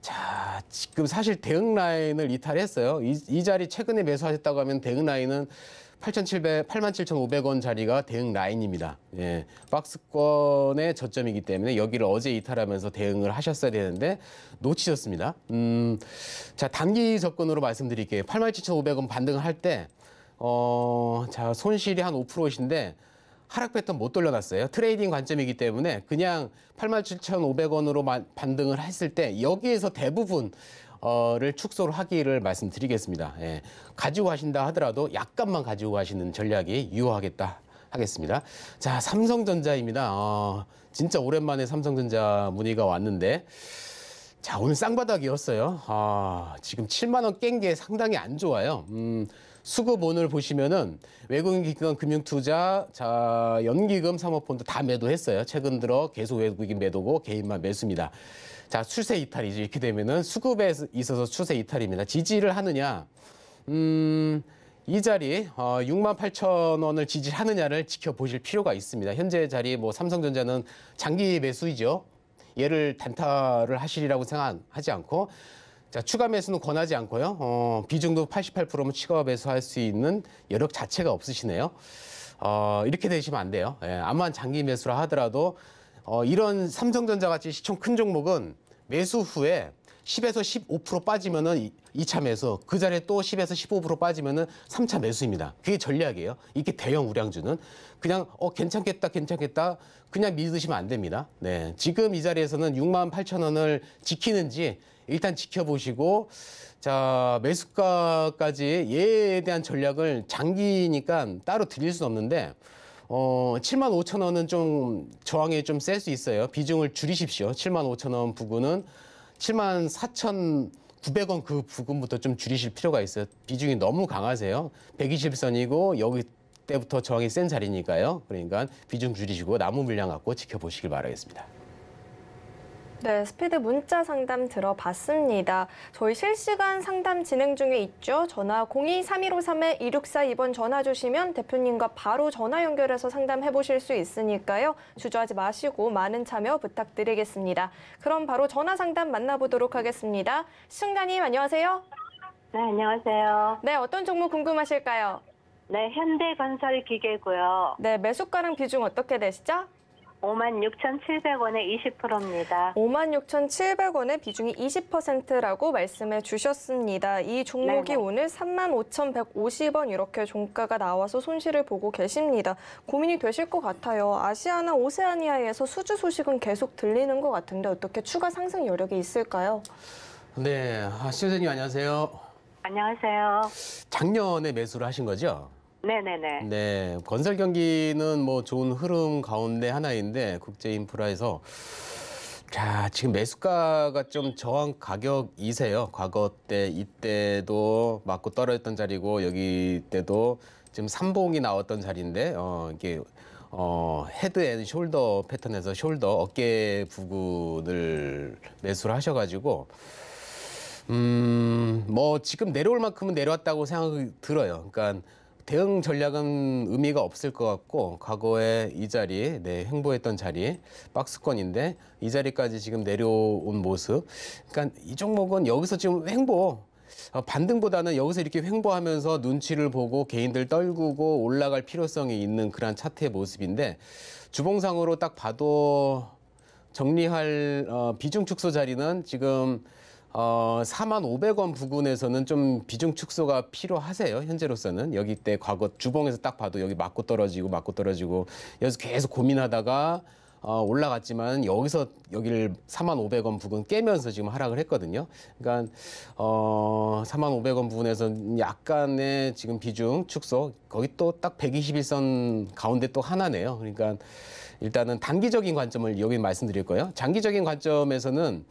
S2: 자, 지금 사실 대응 라인을 이탈했어요. 이, 이 자리 최근에 매수하셨다고 하면 대응 라인은 8,700, 87,500원 자리가 대응 라인입니다. 예, 박스권의 저점이기 때문에 여기를 어제 이탈하면서 대응을 하셨어야 되는데 놓치셨습니다. 음, 자, 단기 접근으로 말씀드릴게요. 87,500원 반등을 할 때, 어, 자, 손실이 한 5%이신데 하락 패턴 못 돌려놨어요. 트레이딩 관점이기 때문에 그냥 87,500원으로 반등을 했을 때 여기에서 대부분 어를 축소를 하기를 말씀드리겠습니다. 예. 가지고 하신다 하더라도 약간만 가지고 가시는 전략이 유효하겠다 하겠습니다. 자, 삼성전자입니다. 어, 진짜 오랜만에 삼성전자 문의가 왔는데 자, 오늘 쌍바닥이었어요. 아, 지금 7만 원 깬 게 상당히 안 좋아요. 음, 수급원을 보시면은 외국인 기관 금융 투자, 자, 연기금 사모펀드 다 매도했어요. 최근 들어 계속 외국인 매도고 개인만 매수입니다. 자, 출세 이탈이죠. 이렇게 되면은 수급에 있어서 출세 이탈입니다. 지지를 하느냐? 음, 이 자리 어, 6만 8천 원을 지지하느냐를 지켜보실 필요가 있습니다. 현재 자리 뭐 삼성전자는 장기 매수이죠. 얘를 단타를 하시리라고 생각하지 않고 자, 추가 매수는 권하지 않고요. 어, 비중도 88%면 추가 매수할 수 있는 여력 자체가 없으시네요. 어, 이렇게 되시면 안 돼요. 예, 아마 장기 매수라 하더라도 어, 이런 삼성전자 같이 시총 큰 종목은 매수 후에 10에서 15% 빠지면은 2차 매수, 그 자리에 또 10에서 15% 빠지면은 3차 매수입니다. 그게 전략이에요. 이게 대형 우량주는 그냥 어 괜찮겠다, 괜찮겠다 그냥 믿으시면 안 됩니다. 네, 지금 이 자리에서는 6만 8천 원을 지키는지 일단 지켜보시고 자 매수가까지 얘에 대한 전략을 장기니까 따로 드릴 수는 없는데 어 7만 5천 원은 좀저항에좀 셀 수 있어요. 비중을 줄이십시오. 7만 5천 원 부근은 7만 4천 900원 그 부근부터 좀 줄이실 필요가 있어요. 비중이 너무 강하세요. 120선이고 여기 때부터 저항이 센 자리니까요. 그러니까 비중 줄이시고 나무 물량 갖고 지켜보시길 바라겠습니다.
S1: 네, 스피드 문자 상담 들어봤습니다. 저희 실시간 상담 진행 중에 있죠. 전화 02-3153-2642번 전화 주시면 대표님과 바로 전화 연결해서 상담해 보실 수 있으니까요. 주저하지 마시고 많은 참여 부탁드리겠습니다. 그럼 바로 전화 상담 만나보도록 하겠습니다. 시청자님 안녕하세요. 네, 안녕하세요. 네, 어떤 종목 궁금하실까요? 네, 현대건설 기계고요. 네, 매수가랑 비중 어떻게 되시죠? 56,700원에 20%입니다. 56,700원의 비중이 20%라고 말씀해 주셨습니다. 이 종목이 네네. 오늘 35,150원 이렇게 종가가 나와서 손실을 보고 계십니다. 고민이 되실 것 같아요. 아시아나 오세아니아에서 수주 소식은 계속 들리는 것 같은데 어떻게 추가 상승 여력이 있을까요?
S2: 네, 아, 시선님 안녕하세요.
S1: 안녕하세요.
S2: 작년에 매수를 하신 거죠? 네네네. 네, 건설 경기는 뭐 좋은 흐름 가운데 하나인데 국제 인프라에서 자 지금 매수가가 좀 저항 가격이세요. 과거 때 이때도 맞고 떨어졌던 자리고 여기 때도 지금 삼봉이 나왔던 자리인데 어 이게 어 헤드 앤 숄더 패턴에서 숄더 어깨 부근을 매수를 하셔가지고 음뭐 지금 내려올 만큼은 내려왔다고 생각이 들어요. 그러니까. 대응 전략은 의미가 없을 것 같고 과거에 이 자리, 네, 행보했던 자리, 박스권인데 이 자리까지 지금 내려온 모습. 그러니까 이 종목은 여기서 지금 횡보, 어, 반등보다는 여기서 이렇게 횡보하면서 눈치를 보고 개인들 떨구고 올라갈 필요성이 있는 그러한 차트의 모습인데 주봉상으로 딱 봐도 정리할 어, 비중 축소 자리는 지금 어, 4만 500원 부근에서는 좀 비중 축소가 필요하세요. 현재로서는 여기 때 과거 주봉에서 딱 봐도 여기 맞고 떨어지고 맞고 떨어지고 여기서 계속 고민하다가 어, 올라갔지만 여기서 여기를 4만 500원 부근 깨면서 지금 하락을 했거든요. 그러니까 어, 4만 500원 부근에서 약간의 지금 비중 축소 거기 또 딱 121선 가운데 또 하나네요. 그러니까 일단은 단기적인 관점을 여기 말씀드릴 거예요. 장기적인 관점에서는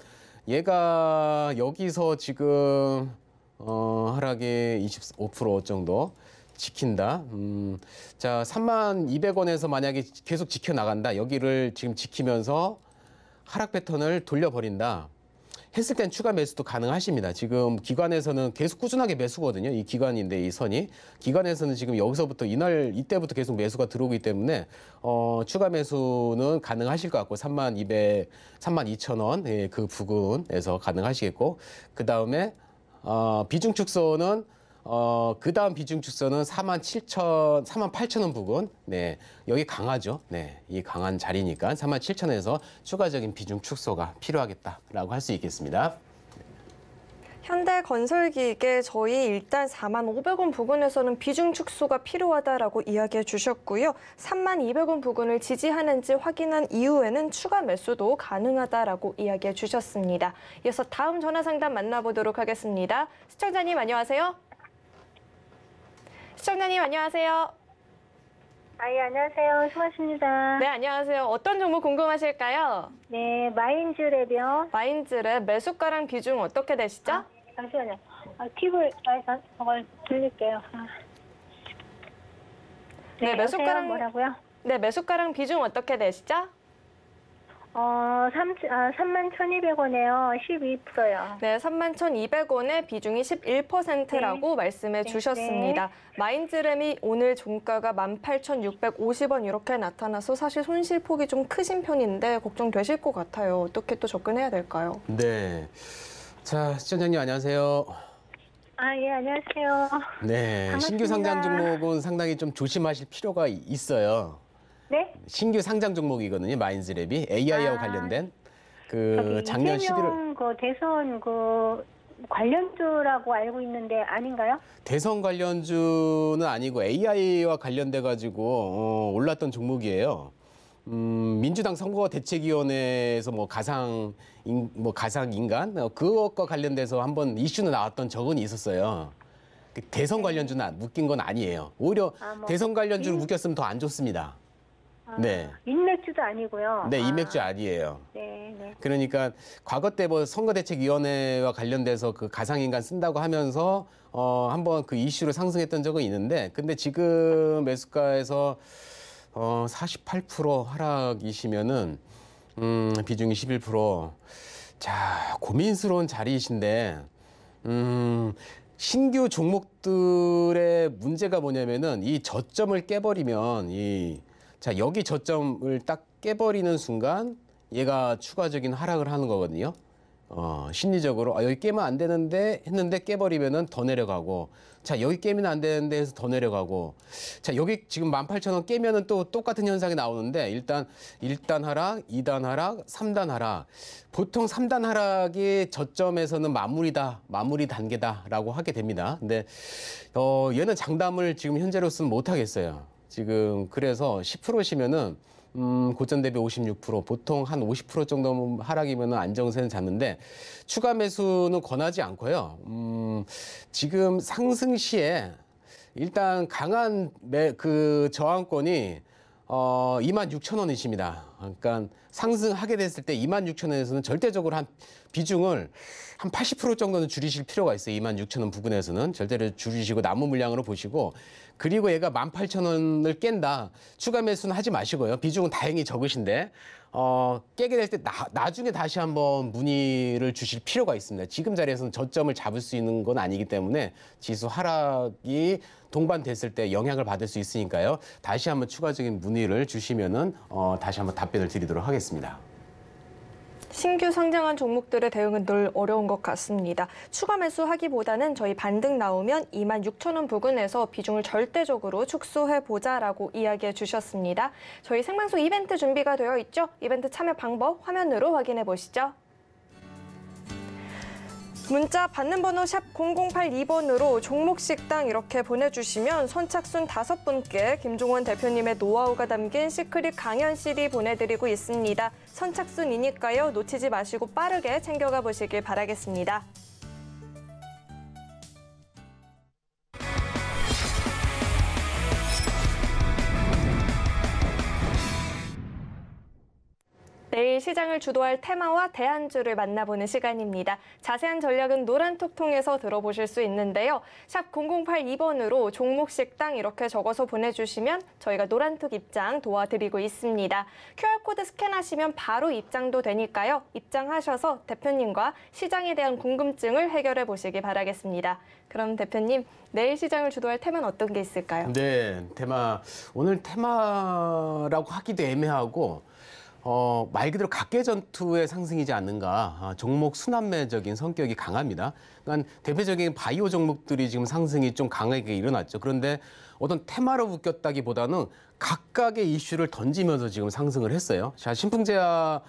S2: 얘가 여기서 지금 어, 하락이 25% 정도 지킨다. 음, 자, 3만 200원에서 만약에 계속 지켜나간다. 여기를 지금 지키면서 하락 패턴을 돌려버린다. 했을 땐 추가 매수도 가능하십니다. 지금 기관에서는 계속 꾸준하게 매수거든요. 이 기관인데 이 선이 기관에서는 지금 여기서부터 이날 이때부터 계속 매수가 들어오기 때문에 어, 추가 매수는 가능하실 것 같고 3만 200, 3만 2천 원그 예, 그 부근에서 가능하시겠고 그 다음에 어, 비중 축소는 어, 그 다음 비중 축소는 4만 7천, 4만 8천 원 부근. 네. 여기 강하죠. 네. 이 강한 자리니까 4만 7천 원에서 추가적인 비중 축소가 필요하겠다라고 할 수 있겠습니다.
S1: 현대건설기계 저희 일단 4만 500원 부근에서는 비중 축소가 필요하다라고 이야기해 주셨고요. 3만 200원 부근을 지지하는지 확인한 이후에는 추가 매수도 가능하다라고 이야기해 주셨습니다. 이어서 다음 전화 상담 만나보도록 하겠습니다. 시청자님 안녕하세요. 시청자님 안녕하세요. 아, 예, 안녕하세요. 수고하십니다. 네, 안녕하세요. 어떤 종목 궁금하실까요? 네, 마인즈랩이요. 마인즈랩 매수가랑 비중 어떻게 되시죠? 아, 잠시만요. 아, 팁을, 아, 아 저걸 들릴게요. 아. 네, 네, 매수가랑, 뭐라고요? 네, 매수가랑 비중 어떻게 되시죠? 어, 3, 아, 3만 1,200원에요. 12%요. 네, 3만 1,200원에 비중이 11%라고 네. 말씀해 네, 주셨습니다. 네. 마인드램이 오늘 종가가 18,650원 이렇게 나타나서 사실 손실폭이 좀 크신 편인데 걱정되실 것 같아요. 어떻게 또 접근해야 될까요?
S2: 네. 자, 시청자님 안녕하세요.
S1: 아, 예, 안녕하세요.
S2: 네, 반갑습니다. 신규 상장 종목은 상당히 좀 조심하실 필요가 있어요. 네? 신규 상장 종목이거든요. 마인즈랩이 AI와 아, 관련된 그 아, 작년 이재 11월 그 대선 그 관련주라고 알고 있는데 아닌가요? 대선 관련주는 아니고 AI와 관련돼 가지고 어, 올랐던 종목이에요. 음, 민주당 선거 대책위원회에서 뭐 가상 인, 뭐 가상 인간 어, 그것과 관련돼서 한번 이슈는 나왔던 적은 있었어요. 그 대선 관련주는 안- 묶인 건 아니에요. 오히려 아, 뭐. 대선 관련주를 묶였으면 더 안 좋습니다. 아, 네. 인맥주도 아니고요. 네, 아. 맥주 아니에요. 네, 네. 그러니까 과거 때 뭐 선거대책위원회와 관련돼서 그 가상인간 쓴다고 하면서 어 한번 그 이슈로 상승했던 적은 있는데 근데 지금 매수가에서 어48% 하락이시면은 음 비중이 11%. 자, 고민스러운 자리이신데 음 신규 종목들의 문제가 뭐냐면은 이 저점을 깨버리면 이 자, 여기 저점을 딱 깨버리는 순간 얘가 추가적인 하락을 하는 거거든요. 어, 심리적으로 아, 여기 깨면 안 되는데 했는데 깨버리면은 더 내려가고 자 여기 깨면 안 되는데 해서 더 내려가고 자 여기 지금 18,000원 깨면은 또 똑같은 현상이 나오는데 일단 1단 하락, 2단 하락, 3단 하락 보통 3단 하락이 저점에서는 마무리다, 마무리 단계다라고 하게 됩니다. 근데 어, 얘는 장담을 지금 현재로서는 못 하겠어요. 지금 그래서 10%시면은 음, 고점 대비 56% 보통 한 50% 정도 하락이면 안정세는 잡는데 추가 매수는 권하지 않고요. 음, 지금 상승 시에 일단 강한 매, 그 저항권이 어, 26,000원이십니다. 그러니까 상승하게 됐을 때 26,000원에서는 절대적으로 한 비중을 한 80% 정도는 줄이실 필요가 있어요. 26,000원 부근에서는 절대로 줄이시고 남은 물량으로 보시고 그리고 얘가 18,000원을 깬다. 추가 매수는 하지 마시고요. 비중은 다행히 적으신데 어, 깨게 될 때 나중에 다시 한번 문의를 주실 필요가 있습니다. 지금 자리에서는 저점을 잡을 수 있는 건 아니기 때문에 지수 하락이 동반됐을 때 영향을 받을 수 있으니까요. 다시 한번 추가적인 문의를 주시면은 어, 다시 한번 답변을 드리도록 하겠습니다.
S1: 신규 상장한 종목들의 대응은 늘 어려운 것 같습니다. 추가 매수하기보다는 저희 반등 나오면 2만 6천 원 부근에서 비중을 절대적으로 축소해보자라고 이야기해 주셨습니다. 저희 생방송 이벤트 준비가 되어 있죠? 이벤트 참여 방법 화면으로 확인해 보시죠. 문자 받는 번호 샵 0082번으로 종목식당 이렇게 보내주시면 선착순 다섯 분께 김종원 대표님의 노하우가 담긴 시크릿 강연 CD 보내드리고 있습니다. 선착순이니까요. 놓치지 마시고 빠르게 챙겨가 보시길 바라겠습니다. 내일 시장을 주도할 테마와 대안주를 만나보는 시간입니다. 자세한 전략은 노란톡통해서 들어보실 수 있는데요. 샵 0082번으로 종목 식당 이렇게 적어서 보내주시면 저희가 노란톡 입장 도와드리고 있습니다. QR코드 스캔하시면 바로 입장도 되니까요. 입장하셔서 대표님과 시장에 대한 궁금증을 해결해 보시기 바라겠습니다. 그럼 대표님, 내일 시장을 주도할 테마는 어떤 게 있을까요?
S2: 네, 테마 오늘 테마라고 하기도 애매하고 어, 말 그대로 각계 전투의 상승이지 않는가. 아, 종목 순환매적인 성격이 강합니다. 그러니까 대표적인 바이오 종목들이 지금 상승이 좀 강하게 일어났죠. 그런데 어떤 테마로 묶였다기보다는 각각의 이슈를 던지면서 지금 상승을 했어요. 자, 신풍제아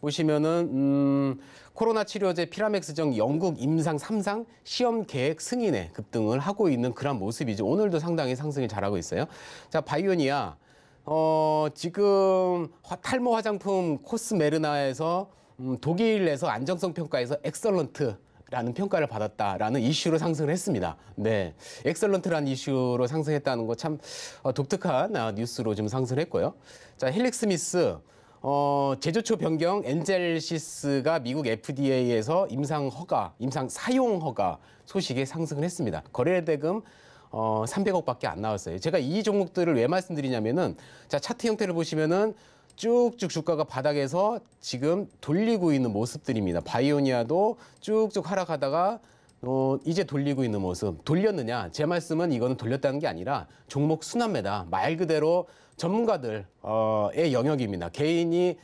S2: 보시면은 음, 코로나 치료제 피라맥스정 영국 임상 삼상 시험 계획 승인에 급등을 하고 있는 그런 모습이죠. 오늘도 상당히 상승이 잘하고 있어요. 자, 바이오니아 어, 지금 탈모 화장품 코스메르나에서 음, 독일에서 안정성 평가에서 엑설런트 라는 평가를 받았다라는 이슈로 상승을 했습니다. 네. 엑설런트라는 이슈로 상승했다는 거 참 어, 독특한 어, 뉴스로 좀 상승했고요. 을 자, 헬릭 스미스 어, 제조초 변경 엔젤시스가 미국 FDA에서 임상 허가, 임상 사용 허가 소식에 상승을 했습니다. 거래대금 어, 300억밖에 안 나왔어요. 제가 이 종목들을 왜 말씀드리냐면은 자 차트 형태를 보시면은 쭉쭉 주가가 바닥에서 지금 돌리고 있는 모습들입니다. 바이오니아도 쭉쭉 하락하다가 어, 이제 돌리고 있는 모습. 돌렸느냐? 제 말씀은 이거는 돌렸다는 게 아니라 종목 순환매다. 말 그대로 전문가들의 어, 영역입니다. 개인이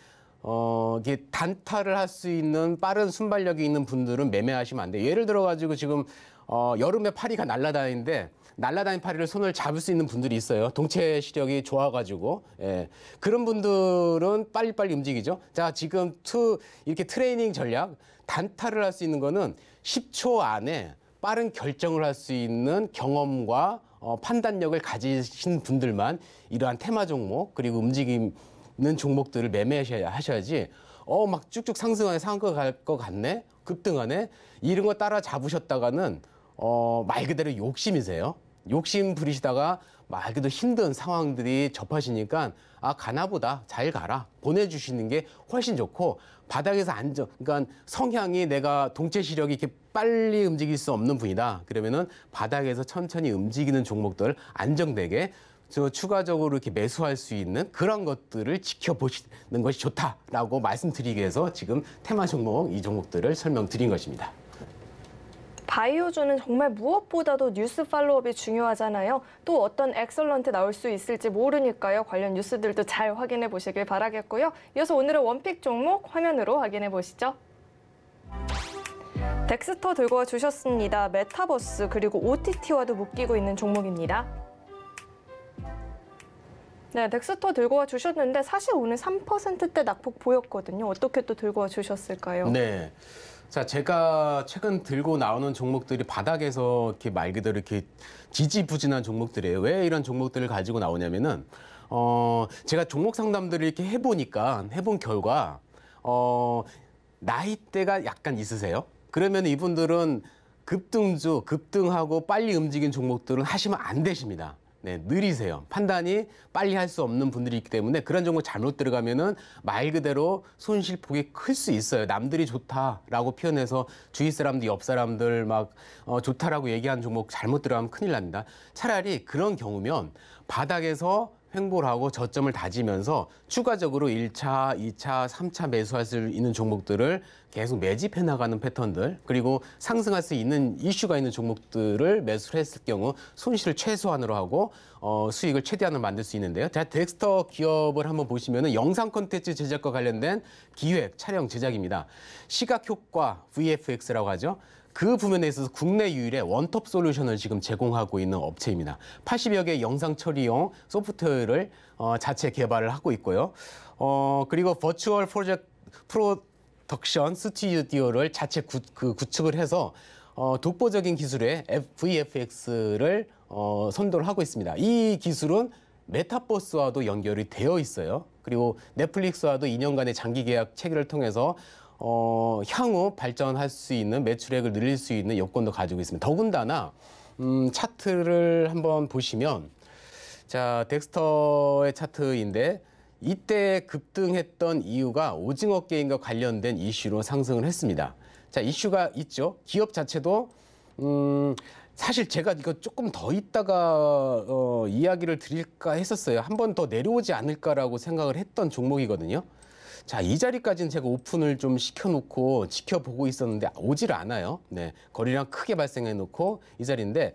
S2: 어, 이게 단타를 할 수 있는 빠른 순발력이 있는 분들은 매매하시면 안 돼요. 예를 들어 가지고 지금 어, 여름에 파리가 날아다니는데 날라다니는 파리를 손을 잡을 수 있는 분들이 있어요. 동체 시력이 좋아가지고 예. 그런 분들은 빨리빨리 움직이죠. 자 지금 투 이렇게 트레이닝 전략 단타를 할 수 있는 거는 10초 안에 빠른 결정을 할 수 있는 경험과 어, 판단력을 가지신 분들만 이러한 테마 종목 그리고 움직이는 종목들을 매매하셔야 하셔야지 어 막 쭉쭉 상승하는상황가것 같네 급등하네 이런 거 따라 잡으셨다가는 어, 말 그대로 욕심이세요. 욕심 부리시다가 말 그대로 힘든 상황들이 접하시니까 아 가나보다 잘 가라 보내주시는 게 훨씬 좋고 바닥에서 안아 그러니까 성향이 내가 동체 시력이 이렇게 빨리 움직일 수 없는 분이다 그러면은 바닥에서 천천히 움직이는 종목들 안정되게 저 추가적으로 이렇게 매수할 수 있는 그런 것들을 지켜보시는 것이 좋다라고 말씀드리기 위해서 지금 테마 종목 이 종목들을 설명드린 것입니다.
S1: 바이오주는 정말 무엇보다도 뉴스 팔로업이 중요하잖아요. 또 어떤 엑설런트 나올 수 있을지 모르니까요. 관련 뉴스들도 잘 확인해 보시길 바라겠고요. 이어서 오늘의 원픽 종목 화면으로 확인해 보시죠. 덱스터 들고 와 주셨습니다. 메타버스 그리고 OTT와도 묶이고 있는 종목입니다. 네, 덱스터 들고 와 주셨는데 사실 오늘 3%대 낙폭 보였거든요. 어떻게 또 들고 와 주셨을까요?
S2: 네. 자, 제가 최근 들고 나오는 종목들이 바닥에서 이렇게 말 그대로 이렇게 지지부진한 종목들이에요. 왜 이런 종목들을 가지고 나오냐면은 어, 제가 종목 상담들을 이렇게 해보니까 해본 결과 어, 나이대가 약간 있으세요. 그러면 이분들은 급등주, 급등하고 빨리 움직인 종목들은 하시면 안 되십니다. 네, 느리세요. 판단이 빨리 할 수 없는 분들이 있기 때문에 그런 정보 잘못 들어가면은 말 그대로 손실폭이 클 수 있어요. 남들이 좋다라고 표현해서 주위 사람들, 옆 사람들 막 어, 좋다라고 얘기한 종목 잘못 들어가면 큰일 납니다. 차라리 그런 경우면 바닥에서 횡보를 하고 저점을 다지면서 추가적으로 1차, 2차, 3차 매수할 수 있는 종목들을 계속 매집해 나가는 패턴들 그리고 상승할 수 있는 이슈가 있는 종목들을 매수를 했을 경우 손실을 최소한으로 하고 어, 수익을 최대한으로 만들 수 있는데요. 자, 덱스터 기업을 한번 보시면 은 영상 콘텐츠 제작과 관련된 기획, 촬영, 제작입니다. 시각효과 VFX라고 하죠. 그 부분에 있어서 국내 유일의 원톱 솔루션을 지금 제공하고 있는 업체입니다. 80여 개 영상 처리용 소프트웨어를 어, 자체 개발을 하고 있고요. 어, 그리고 버추얼 프로젝트 프로덕션 스튜디오를 자체 구, 그 구축을 해서 어, 독보적인 기술의 VFX를 어, 선도를 하고 있습니다. 이 기술은 메타버스와도 연결이 되어 있어요. 그리고 넷플릭스와도 2년간의 장기 계약 체결을 통해서 어, 향후 발전할 수 있는 매출액을 늘릴 수 있는 여건도 가지고 있습니다. 더군다나 음, 차트를 한번 보시면 자 덱스터의 차트인데 이때 급등했던 이유가 오징어 게임과 관련된 이슈로 상승을 했습니다. 자 이슈가 있죠. 기업 자체도 음, 사실 제가 이거 조금 더 있다가 어, 이야기를 드릴까 했었어요. 한 번 더 내려오지 않을까라고 생각을 했던 종목이거든요. 자, 이 자리까지는 제가 오픈을 좀 시켜놓고 지켜보고 있었는데 오질 않아요. 네. 거리랑 크게 발생해놓고 이 자리인데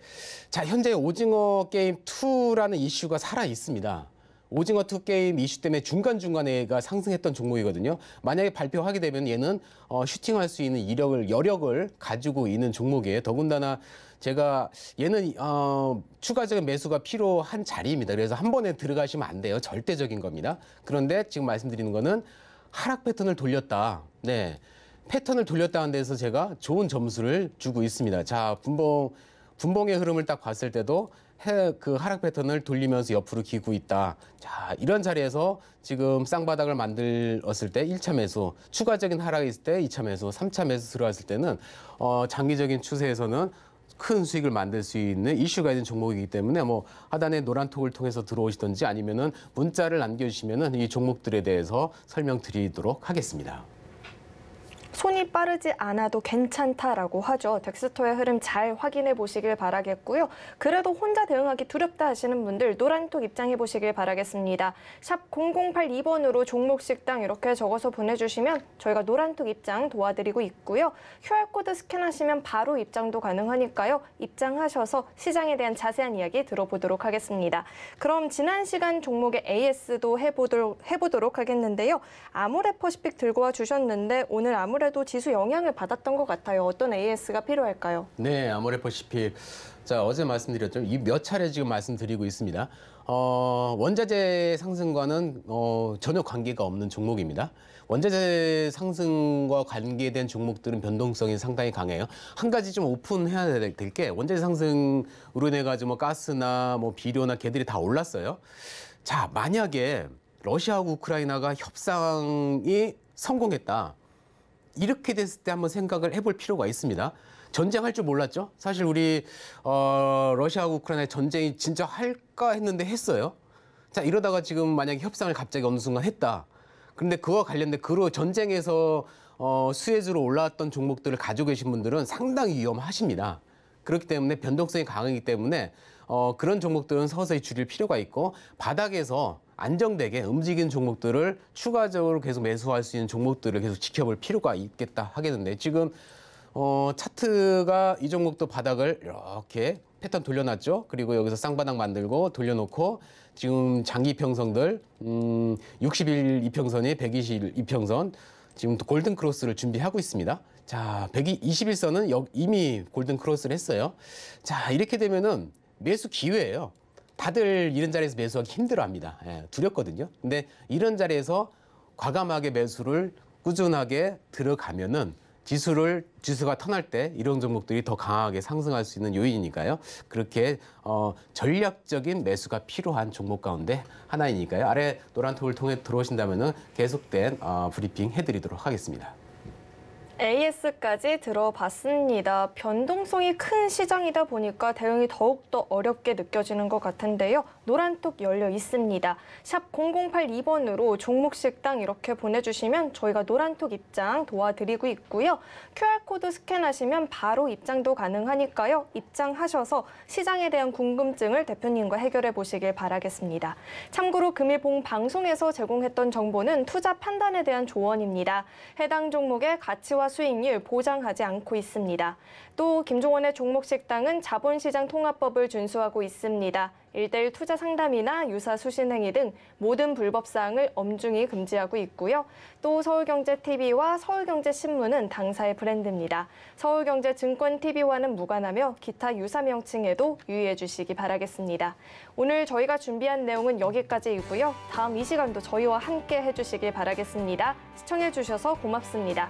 S2: 자, 현재 오징어 게임 2라는 이슈가 살아 있습니다. 오징어 투 게임 이슈 때문에 중간중간에가 상승했던 종목이거든요. 만약에 발표하게 되면 얘는 어, 슈팅할 수 있는 이력을, 여력을 가지고 있는 종목이에요. 더군다나 제가 얘는 어, 추가적인 매수가 필요한 자리입니다. 그래서 한 번에 들어가시면 안 돼요. 절대적인 겁니다. 그런데 지금 말씀드리는 거는 하락 패턴을 돌렸다. 네. 패턴을 돌렸다는 데서 제가 좋은 점수를 주고 있습니다. 자, 분봉 분봉의 흐름을 딱 봤을 때도 해, 그 하락 패턴을 돌리면서 옆으로 기고 있다. 자, 이런 자리에서 지금 쌍바닥을 만들었을 때 1차 매수, 추가적인 하락이 있을 때 2차 매수, 3차 매수 들어왔을 때는 어, 장기적인 추세에서는 큰 수익을 만들 수 있는 이슈가 있는 종목이기 때문에 뭐 하단에 노란 톡을 통해서 들어오시든지 아니면은 문자를 남겨주시면은 이 종목들에 대해서 설명드리도록 하겠습니다.
S1: 손이 빠르지 않아도 괜찮다라고 하죠. 덱스터의 흐름 잘 확인해 보시길 바라겠고요. 그래도 혼자 대응하기 두렵다 하시는 분들 노란톡 입장해 보시길 바라겠습니다. 샵 0082번으로 종목 식당 이렇게 적어서 보내주시면 저희가 노란톡 입장 도와드리고 있고요. QR코드 스캔하시면 바로 입장도 가능하니까요. 입장하셔서 시장에 대한 자세한 이야기 들어보도록 하겠습니다. 그럼 지난 시간 종목의 AS도 해보도록, 해보도록 하겠는데요. 아모레퍼시픽 들고 와 주셨는데 오늘 아무래도 아무래도 지수 영향을 받았던 것 같아요. 어떤 AS가 필요할까요?
S2: 네, 아모레퍼시피 자, 어제 말씀드렸죠. 이 몇 차례 지금 말씀드리고 있습니다. 어, 원자재 상승과는 어, 전혀 관계가 없는 종목입니다. 원자재 상승과 관계된 종목들은 변동성이 상당히 강해요. 한 가지 좀 오픈해야 될 게 원자재 상승으로 인해 가지고 뭐 가스나 뭐 비료나 개들이다 올랐어요. 자, 만약에 러시아하 우크라이나가 협상이 성공했다. 이렇게 됐을 때 한번 생각을 해볼 필요가 있습니다. 전쟁할 줄 몰랐죠. 사실 우리 어, 러시아하고 우크라이나 의 전쟁이 진짜 할까 했는데 했어요. 자 이러다가 지금 만약에 협상을 갑자기 어느 순간 했다. 그런데 그와 관련된 그로 전쟁에서 어, 수혜주로 올라왔던 종목들을 가지고 계신 분들은 상당히 위험하십니다. 그렇기 때문에 변동성이 강하기 때문에 어, 그런 종목들은 서서히 줄일 필요가 있고 바닥에서 안정되게 움직이는 종목들을 추가적으로 계속 매수할 수 있는 종목들을 계속 지켜볼 필요가 있겠다 하겠는데 지금 어, 차트가 이 종목도 바닥을 이렇게 패턴 돌려놨죠. 그리고 여기서 쌍바닥 만들고 돌려놓고 지금 장기 평선들 음, 60일 이평선이 120일 이평선 지금 골든 크로스를 준비하고 있습니다. 자, 121선은 이미 골든 크로스를 했어요. 자, 이렇게 되면은 매수 기회예요. 다들 이런 자리에서 매수하기 힘들어합니다. 예, 두렵거든요. 근데 이런 자리에서 과감하게 매수를 꾸준하게 들어가면은 지수를 지수가 터날 때 이런 종목들이 더 강하게 상승할 수 있는 요인이니까요. 그렇게 어, 전략적인 매수가 필요한 종목 가운데 하나이니까요. 아래 노란 톡을 통해 들어오신다면 계속된 어, 브리핑 해드리도록 하겠습니다.
S1: AS까지 들어봤습니다. 변동성이 큰 시장이다 보니까 대응이 더욱더 어렵게 느껴지는 것 같은데요. 노란톡 열려 있습니다. 샵 0082번으로 종목식당 이렇게 보내주시면 저희가 노란톡 입장 도와드리고 있고요. QR코드 스캔하시면 바로 입장도 가능하니까요. 입장하셔서 시장에 대한 궁금증을 대표님과 해결해 보시길 바라겠습니다. 참고로 금일 본 방송에서 제공했던 정보는 투자 판단에 대한 조언입니다. 해당 종목의 가치와 수익률 보장하지 않고 있습니다. 또 김종원의 종목식당은 자본시장 통합법을 준수하고 있습니다. 1대1 투자 상담이나 유사 수신 행위 등 모든 불법 사항을 엄중히 금지하고 있고요. 또 서울경제TV와 서울경제신문은 당사의 브랜드입니다. 서울경제증권TV와는 무관하며 기타 유사 명칭에도 유의해 주시기 바라겠습니다. 오늘 저희가 준비한 내용은 여기까지이고요. 다음 이 시간도 저희와 함께 해주시길 바라겠습니다. 시청해 주셔서 고맙습니다.